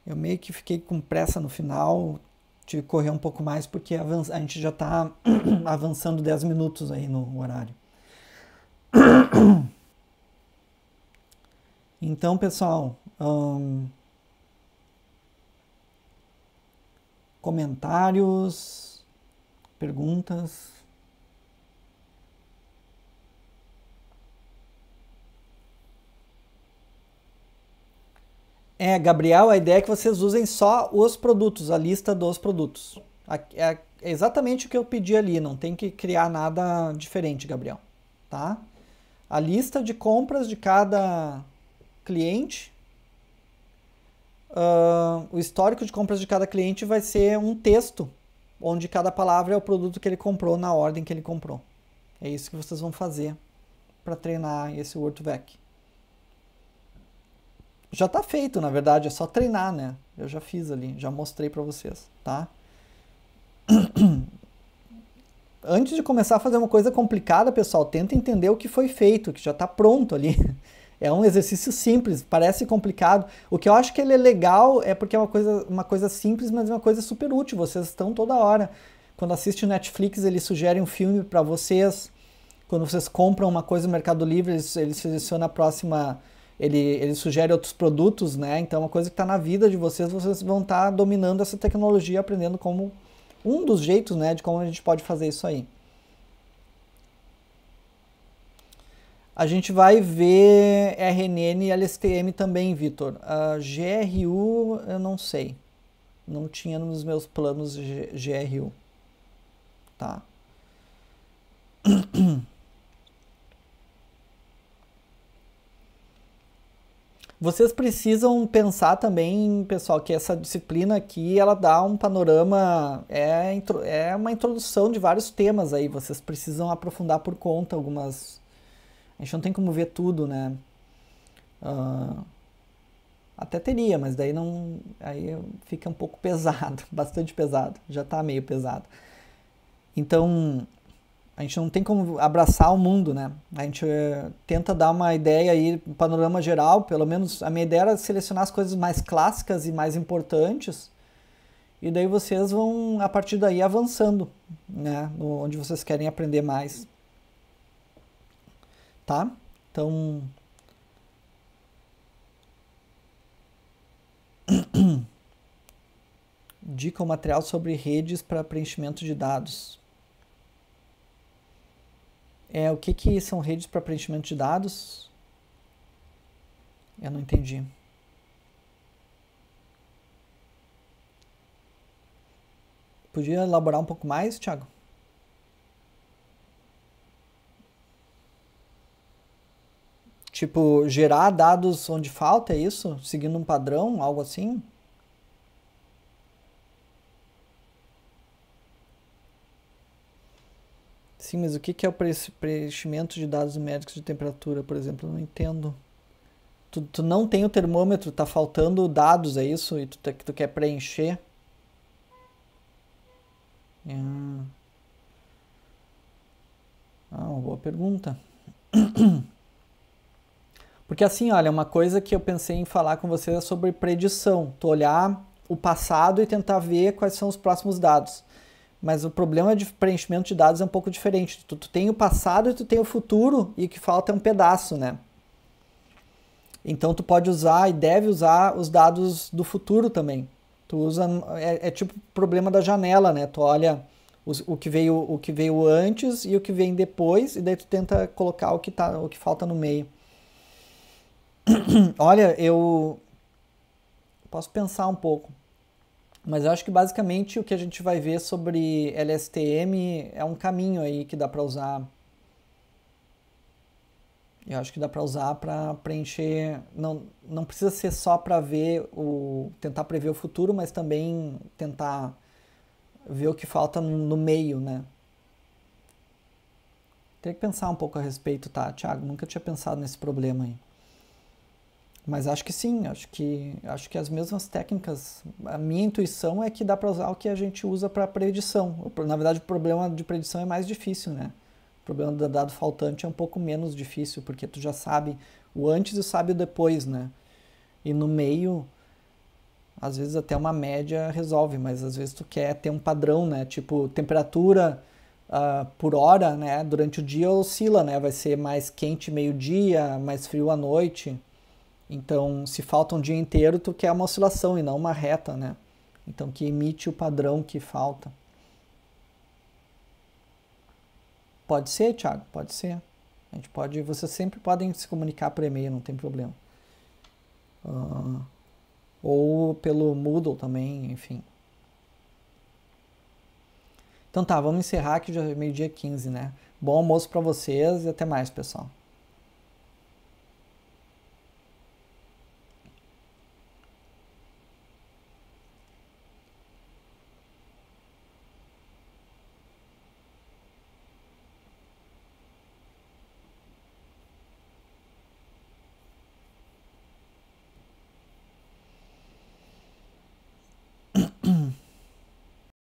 Eu meio que fiquei com pressa no final, tive que correr um pouco mais porque a gente já tá avançando 10 minutos aí no horário. Então, pessoal, comentários, perguntas. É, Gabriel, a ideia é que vocês usem só os produtos, a lista dos produtos. É, é exatamente o que eu pedi ali, não tem que criar nada diferente, Gabriel, tá? a lista de compras de cada cliente. Uh, o histórico de compras de cada cliente vai ser um texto, onde cada palavra é o produto que ele comprou na ordem que ele comprou. É isso que vocês vão fazer para treinar esse WordVec. Já está feito, na verdade, é só treinar, né? Eu já fiz ali, já mostrei para vocês, tá? antes de começar a fazer uma coisa complicada, pessoal, tenta entender o que foi feito, que já está pronto ali. É um exercício simples, parece complicado. O que eu acho que ele é legal é porque é uma coisa, uma coisa simples, mas é uma coisa super útil. Vocês estão toda hora. Quando assiste o Netflix, eles sugerem um filme para vocês. Quando vocês compram uma coisa no Mercado Livre, eles, eles a próxima. Ele, ele sugere outros produtos, né? Então, é uma coisa que está na vida de vocês, vocês vão estar tá dominando essa tecnologia, aprendendo como um dos jeitos né, de como a gente pode fazer isso aí. A gente vai ver RNN e LSTM também, Vitor. Uh, GRU, eu não sei. Não tinha nos meus planos G GRU. Tá. Vocês precisam pensar também, pessoal, que essa disciplina aqui, ela dá um panorama, é, é uma introdução de vários temas aí. Vocês precisam aprofundar por conta algumas... A gente não tem como ver tudo, né? Uh, até teria, mas daí não... Aí fica um pouco pesado, bastante pesado. Já está meio pesado. Então, a gente não tem como abraçar o mundo, né? A gente uh, tenta dar uma ideia aí, um panorama geral, pelo menos a minha ideia era selecionar as coisas mais clássicas e mais importantes, e daí vocês vão, a partir daí, avançando, né? Onde vocês querem aprender mais. Tá? Então. Dica o material sobre redes para preenchimento de dados. É, o que, que são redes para preenchimento de dados? Eu não entendi. Podia elaborar um pouco mais, Thiago? Tipo, gerar dados onde falta, é isso? Seguindo um padrão, algo assim? Sim, mas o que, é o preenchimento de dados médicos de temperatura, por exemplo? Eu não entendo. Tu, tu não tem o termômetro, tá faltando dados, é isso? E tu, tu quer preencher? Ah, ah uma boa pergunta. Porque assim, olha, uma coisa que eu pensei em falar com vocês é sobre predição. Tu olhar o passado e tentar ver quais são os próximos dados. Mas o problema de preenchimento de dados é um pouco diferente. Tu, tu tem o passado e tu tem o futuro e o que falta é um pedaço, né? Então tu pode usar e deve usar os dados do futuro também. Tu usa é, é tipo o problema da janela, né? Tu olha os, o, que veio o que veio antes e o que vem depois e daí tu tenta colocar o que tá o que falta no meio. Olha, eu posso pensar um pouco. Mas eu acho que basicamente o que a gente vai ver sobre LSTM é um caminho aí que dá para usar. Eu acho que dá para usar para preencher. Não, não precisa ser só para ver o. tentar prever o futuro, mas também tentar ver o que falta no meio, né? Teria que pensar um pouco a respeito, tá, Thiago? Nunca tinha pensado nesse problema aí. Mas acho que sim, acho que, acho que as mesmas técnicas. A minha intuição é que dá para usar o que a gente usa para predição. Na verdade, o problema de predição é mais difícil, né? O problema do dado faltante é um pouco menos difícil, porque tu já sabe o antes e sabe o depois, né? E no meio, às vezes até uma média resolve, mas às vezes tu quer ter um padrão, né? Tipo, temperatura uh, por hora, né? Durante o dia oscila, né? Vai ser mais quente meio-dia, mais frio à noite então, se falta um dia inteiro, tu quer uma oscilação e não uma reta, né? Então, que emite o padrão que falta. Pode ser, Thiago? Pode ser. A gente pode, vocês sempre podem se comunicar por e-mail, não tem problema. Uh, ou pelo Moodle também, enfim. Então tá, vamos encerrar que já é meio-dia 15, né? Bom almoço para vocês e até mais, pessoal.